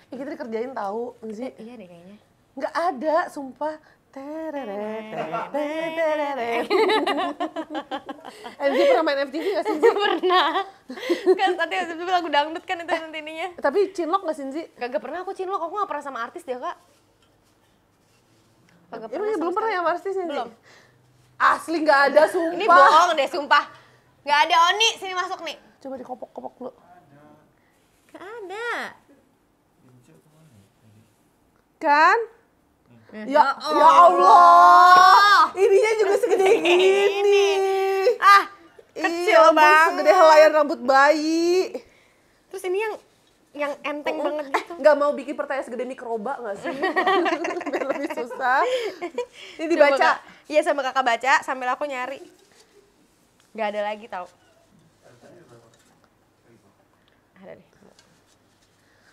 Ya kita dikerjain tahu, sih. Eh, iya deh kayaknya. Gak ada, sumpah. MC pernah main MTV gak sih? pernah. Kan tadi MTV lagu dangdut kan itu nanti ininya. Tapi cinlok gak Sinzi? gak pernah aku cinlok, aku gak pernah sama artis dia kak. Kagak pernah. belum pernah ya artis sih. Belum. Asli gak ada, sumpah. Ini bohong deh, sumpah. Gak ada Oni, sini masuk nih. Coba dikopok-kopok dulu. Gak ada. Kan? Ya, Allah. ya Allah. Ininya juga segede ini. Ah, kecil iya, banget. Segede helaian rambut bayi. Terus ini yang yang enteng oh, banget eh, gitu. Gak mau bikin pertanyaan segede mikroba gak sih? Biar lebih susah. Ini dibaca. Iya sama kakak baca sambil aku nyari. Gak ada lagi tau. Ada deh.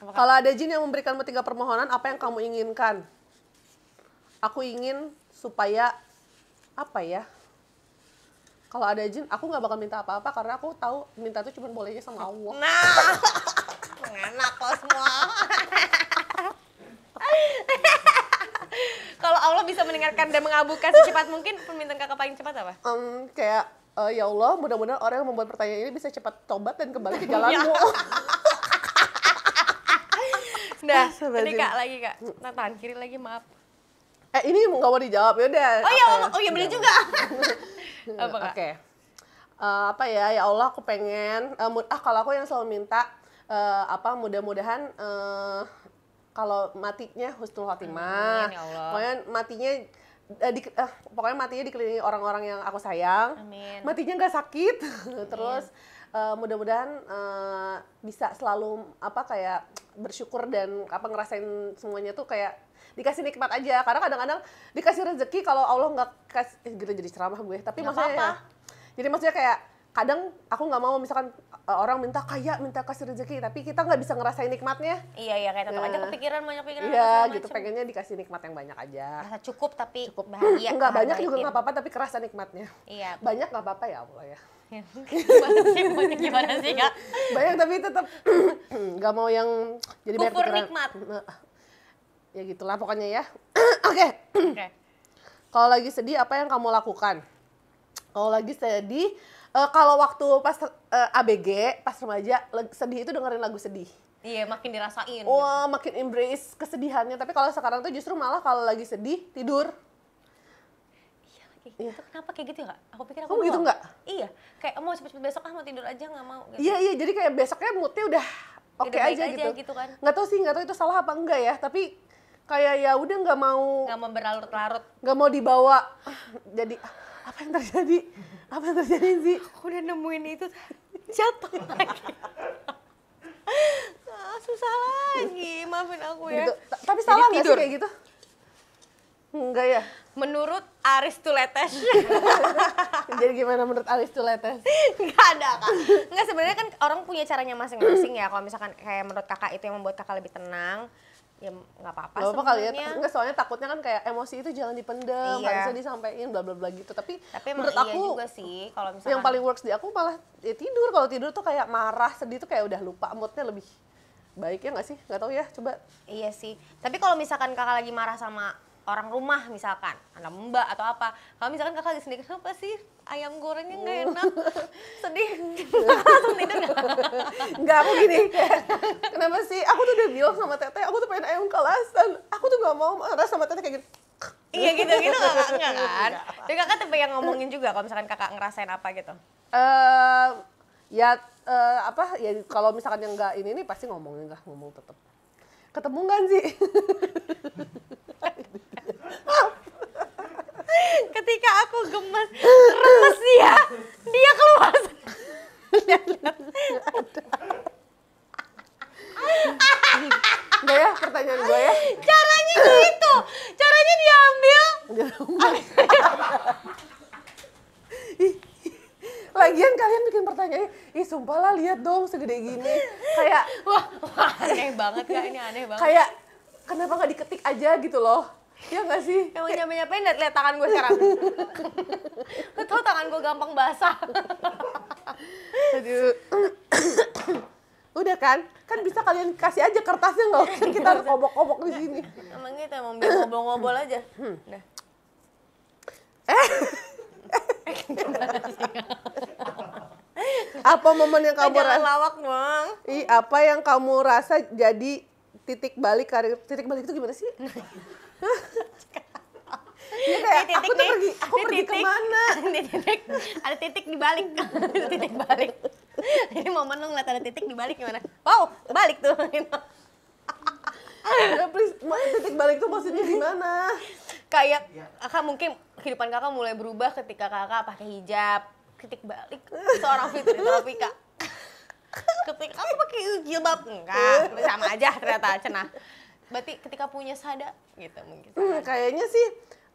Kalau ada jin yang memberikanmu tiga permohonan, apa yang kamu inginkan? aku ingin supaya apa ya kalau ada jin aku nggak bakal minta apa-apa karena aku tahu minta itu cuma bolehnya sama Allah nah enak kok semua kalau Allah bisa mendengarkan dan mengabulkan secepat mungkin permintaan kakak paling cepat apa um, kayak uh, ya Allah mudah-mudahan orang yang membuat pertanyaan ini bisa cepat tobat dan kembali ke jalanmu ya. Nah, ini kak lagi kak, nah tahan kiri lagi maaf eh ini nggak mau dijawab ya udah oh iya oh iya bener iya. juga oke okay. uh, eh, apa ya ya Allah aku pengen uh, ah kalau aku yang selalu minta uh, apa mudah-mudahan uh, kalau matinya husnul khotimah hmm, ya pokoknya matinya di, uh, pokoknya matinya dikelilingi orang-orang yang aku sayang Amin. matinya nggak sakit Amin. terus uh, mudah-mudahan uh, bisa selalu apa kayak bersyukur dan apa ngerasain semuanya tuh kayak dikasih nikmat aja karena kadang-kadang dikasih rezeki kalau Allah nggak kasih eh, gitu jadi ceramah gue tapi gak maksudnya apa -apa. Ya, jadi maksudnya kayak kadang aku nggak mau misalkan eh, orang minta kaya minta kasih rezeki tapi kita nggak bisa ngerasain nikmatnya iya iya kayak tetap ya. aja nah. kepikiran banyak pikiran iya gitu macem. pengennya dikasih nikmat yang banyak aja Rasa cukup tapi cukup bahagia nggak kan, banyak juga nggak apa-apa tapi kerasa nikmatnya iya banyak nggak apa-apa ya allah ya, ya gimana sih banyak gimana sih kak banyak tapi tetap nggak mau yang jadi banyak pikiran nikmat nah, ya gitulah pokoknya ya oke okay. okay. kalau lagi sedih apa yang kamu lakukan kalau lagi sedih uh, kalau waktu pas uh, eh, ABG pas remaja sedih itu dengerin lagu sedih Iya, makin dirasain. Wah, gitu. makin embrace kesedihannya. Tapi kalau sekarang tuh justru malah kalau lagi sedih tidur. Iya, gitu. Iya. Kenapa kayak gitu ya, Aku pikir aku Kamu gitu nggak? Iya, kayak mau cepet-cepet besok ah mau tidur aja nggak mau. Gitu. Iya, iya. Jadi kayak besoknya moodnya udah oke okay aja, aja gitu. gitu kan? Nggak tahu sih, nggak tahu itu salah apa enggak ya. Tapi kayak ya udah nggak mau nggak mau berlarut-larut nggak mau dibawa ah, jadi apa yang terjadi apa yang terjadi sih aku udah nemuin itu jatuh lagi ah, susah lagi maafin aku ya gitu. tapi salah nggak sih kayak gitu enggak ya menurut Aris Tuletes jadi gimana menurut Aris Tuletes nggak ada kak nggak sebenarnya kan orang punya caranya masing-masing ya kalau misalkan kayak menurut kakak itu yang membuat kakak lebih tenang ya nggak apa-apa gak kali ya enggak soalnya takutnya kan kayak emosi itu jalan dipendem iya. harusnya disampaikan bla bla bla gitu tapi, tapi menurut iya aku juga sih kalau misalkan yang paling works di aku malah ya tidur kalau tidur tuh kayak marah sedih tuh kayak udah lupa moodnya lebih baik ya nggak sih nggak tahu ya coba iya sih tapi kalau misalkan kakak lagi marah sama orang rumah misalkan anak mbak atau apa kalau misalkan kakak lagi sendiri kenapa sih ayam gorengnya nggak oh. enak sedih langsung tidur nggak aku gini kenapa sih aku tuh udah bilang sama teteh aku tuh pengen ayam kelasan aku tuh nggak mau marah sama teteh kayak gitu iya gitu gitu kakak nggak kan jadi kakak tuh yang ngomongin juga kalau misalkan kakak ngerasain apa gitu eh, ya eh, apa ya kalau misalkan yang nggak ini nih pasti ngomongin lah ngomong tetep. ketemu kan sih ketika aku gemes remes dia dia keluar Gak ya pertanyaan gue ya caranya gitu caranya diambil Lagian kalian bikin pertanyaan, ih sumpah lah lihat dong segede gini. Kayak wah, wah aneh banget ya ini aneh banget. Kayak kenapa gak diketik aja gitu loh? Ya gak sih? Emang nyampe-nyampein liat, liat tangan gue sekarang. Lo tau tangan gue gampang basah. Aduh. Udah kan? Kan bisa kalian kasih aja kertasnya gak usah kan kita kobok-kobok di sini. Emang gitu emang biar ngobrol-ngobrol aja. Hmm. Eh. apa momen yang kamu rasa lawak bang i apa yang kamu rasa jadi titik balik karir titik balik itu gimana sih Iya kayak titik aku tuh nih. pergi, aku ini pergi titik, kemana? Ini titik, ada titik di balik, ada titik balik. Ini momen lu ngeliat ada titik di balik gimana? Wow, balik tuh. ya please, titik balik tuh maksudnya mana? Kayak ya. kakak mungkin kehidupan kakak mulai berubah ketika kakak pakai hijab. Titik balik seorang Fitri Taufika. Ketika aku pakai jilbab, enggak, sama aja ternyata cenah berarti ketika punya sada gitu mungkin hmm, kayaknya sih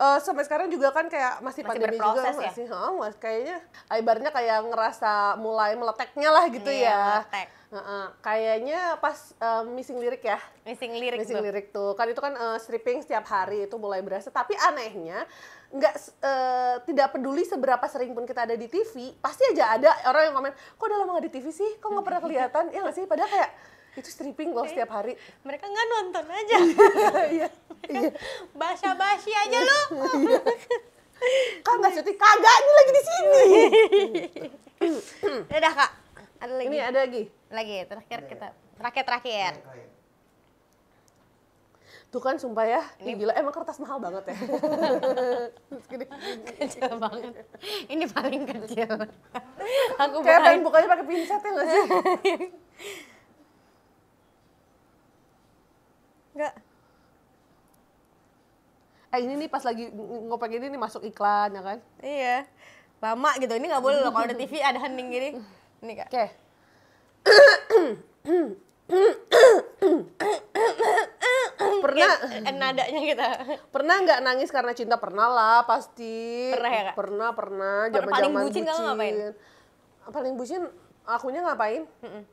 uh, sampai sekarang juga kan kayak masih, masih pandemi juga ya? masih oh, mas, kayaknya ibarnya kayak ngerasa mulai meleteknya lah gitu iya, ya meletek. Uh, uh, kayaknya pas uh, missing lirik ya missing lirik missing tuh. lirik tuh kan itu kan uh, stripping setiap hari itu mulai berasa tapi anehnya nggak uh, tidak peduli seberapa sering pun kita ada di TV pasti aja ada orang yang komen kok udah lama nggak di TV sih kok nggak pernah kelihatan ya nggak sih padahal kayak itu stripping loh iya. setiap hari mereka nggak nonton aja iya iya basa basi aja lu iya. kak nggak cuti kagak ini lagi di sini udah kak ada lagi ini ada lagi lagi terakhir kita terakhir terakhir Tuh kan sumpah ya, ini gila emang kertas mahal banget ya. kecil banget. Ini paling kecil. Aku Kayak pengen bukanya pakai pinset ya gak sih? Enggak. Eh ini nih pas lagi ngopeng ini nih masuk iklan ya kan? Iya. Lama gitu. Ini nggak boleh loh kalau ada TV ada hening gini. Ini Kak. Oke. pernah eh, nadanya kita pernah nggak nangis karena cinta pernah lah pasti pernah ya kak pernah pernah zaman zaman paling bucin, bucin. kamu ngapain paling bucin akunya ngapain mm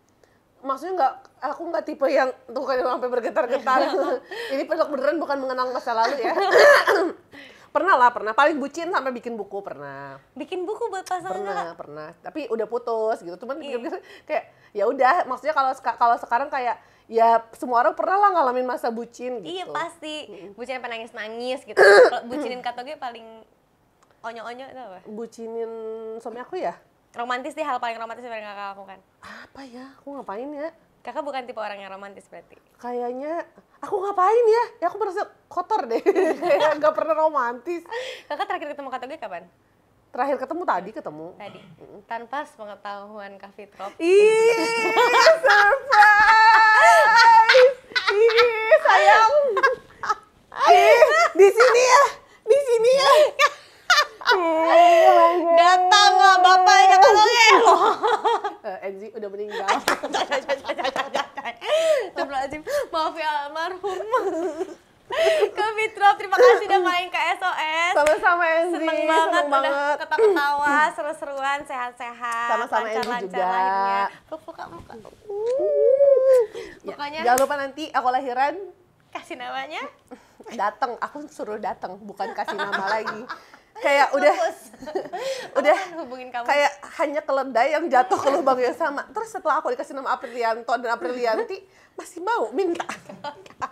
maksudnya nggak aku nggak tipe yang tuh kayak sampai bergetar-getar ini peluk beneran bukan mengenang masa lalu ya pernah lah pernah paling bucin sampai bikin buku pernah bikin buku buat pasangan pernah gak? pernah tapi udah putus gitu cuman yeah. kayak ya udah maksudnya kalau kalau sekarang kayak ya semua orang pernah lah ngalamin masa bucin gitu iya pasti bucin yang penangis nangis gitu bucinin katanya paling onyo-onyo itu apa? Bucinin suami aku ya? Romantis deh hal paling romantis yang kakak lakukan. Apa ya? Aku ngapain ya? Kakak bukan tipe orang yang romantis berarti? Kayaknya aku ngapain ya? Ya aku merasa kotor deh. Gak pernah romantis. Kakak terakhir ketemu Kak Toge kapan? Terakhir ketemu tadi ketemu. Tadi. Tanpa pengetahuan Kak Fitro Ih, surprise. Ih, sayang. Ih, di sini ya. Di sini ya. Datang bapak bapaknya kalau enggak Enzi udah meninggal. Astagfirullahaladzim, maaf ya almarhum. ke Fitra, terima kasih udah main ke SOS. Sama-sama Enzi, seneng banget, seneng banget. ketawa-ketawa, seru-seruan, sehat-sehat. Sama-sama Enzi juga. Lahirnya. Buka ya, muka. Bukanya. jangan lupa nanti aku lahiran. Kasih namanya. Datang, aku suruh datang, bukan kasih nama lagi kayak iya, udah udah kan hubungin kamu. kayak hanya keledai yang jatuh ke lubang yang sama terus setelah aku dikasih nama Aprilianto dan Aprilianti masih mau minta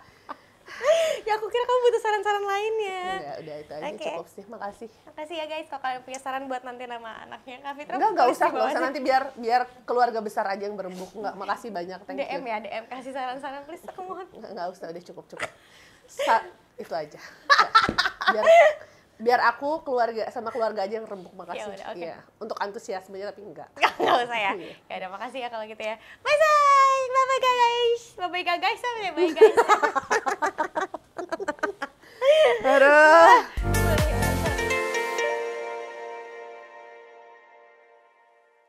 ya aku kira kamu butuh saran-saran lainnya. udah iya, udah itu aja okay. cukup sih. Makasih. Makasih ya guys kalau kalian punya saran buat nanti nama anaknya Kak Fitra. Enggak, enggak usah, enggak usah nanti biar biar keluarga besar aja yang berembuk. Enggak, makasih banyak. Thank DM you. ya, DM kasih saran-saran please aku Enggak, enggak usah, udah cukup-cukup. Sa itu aja. biar biar aku keluarga sama keluarga aja yang rembuk makasih ya, udah, okay. ya. untuk antusiasmenya tapi enggak enggak usah ya iya. ya udah makasih ya kalau gitu ya bye bye bye bye guys bye bye guys sampai bye guys aduh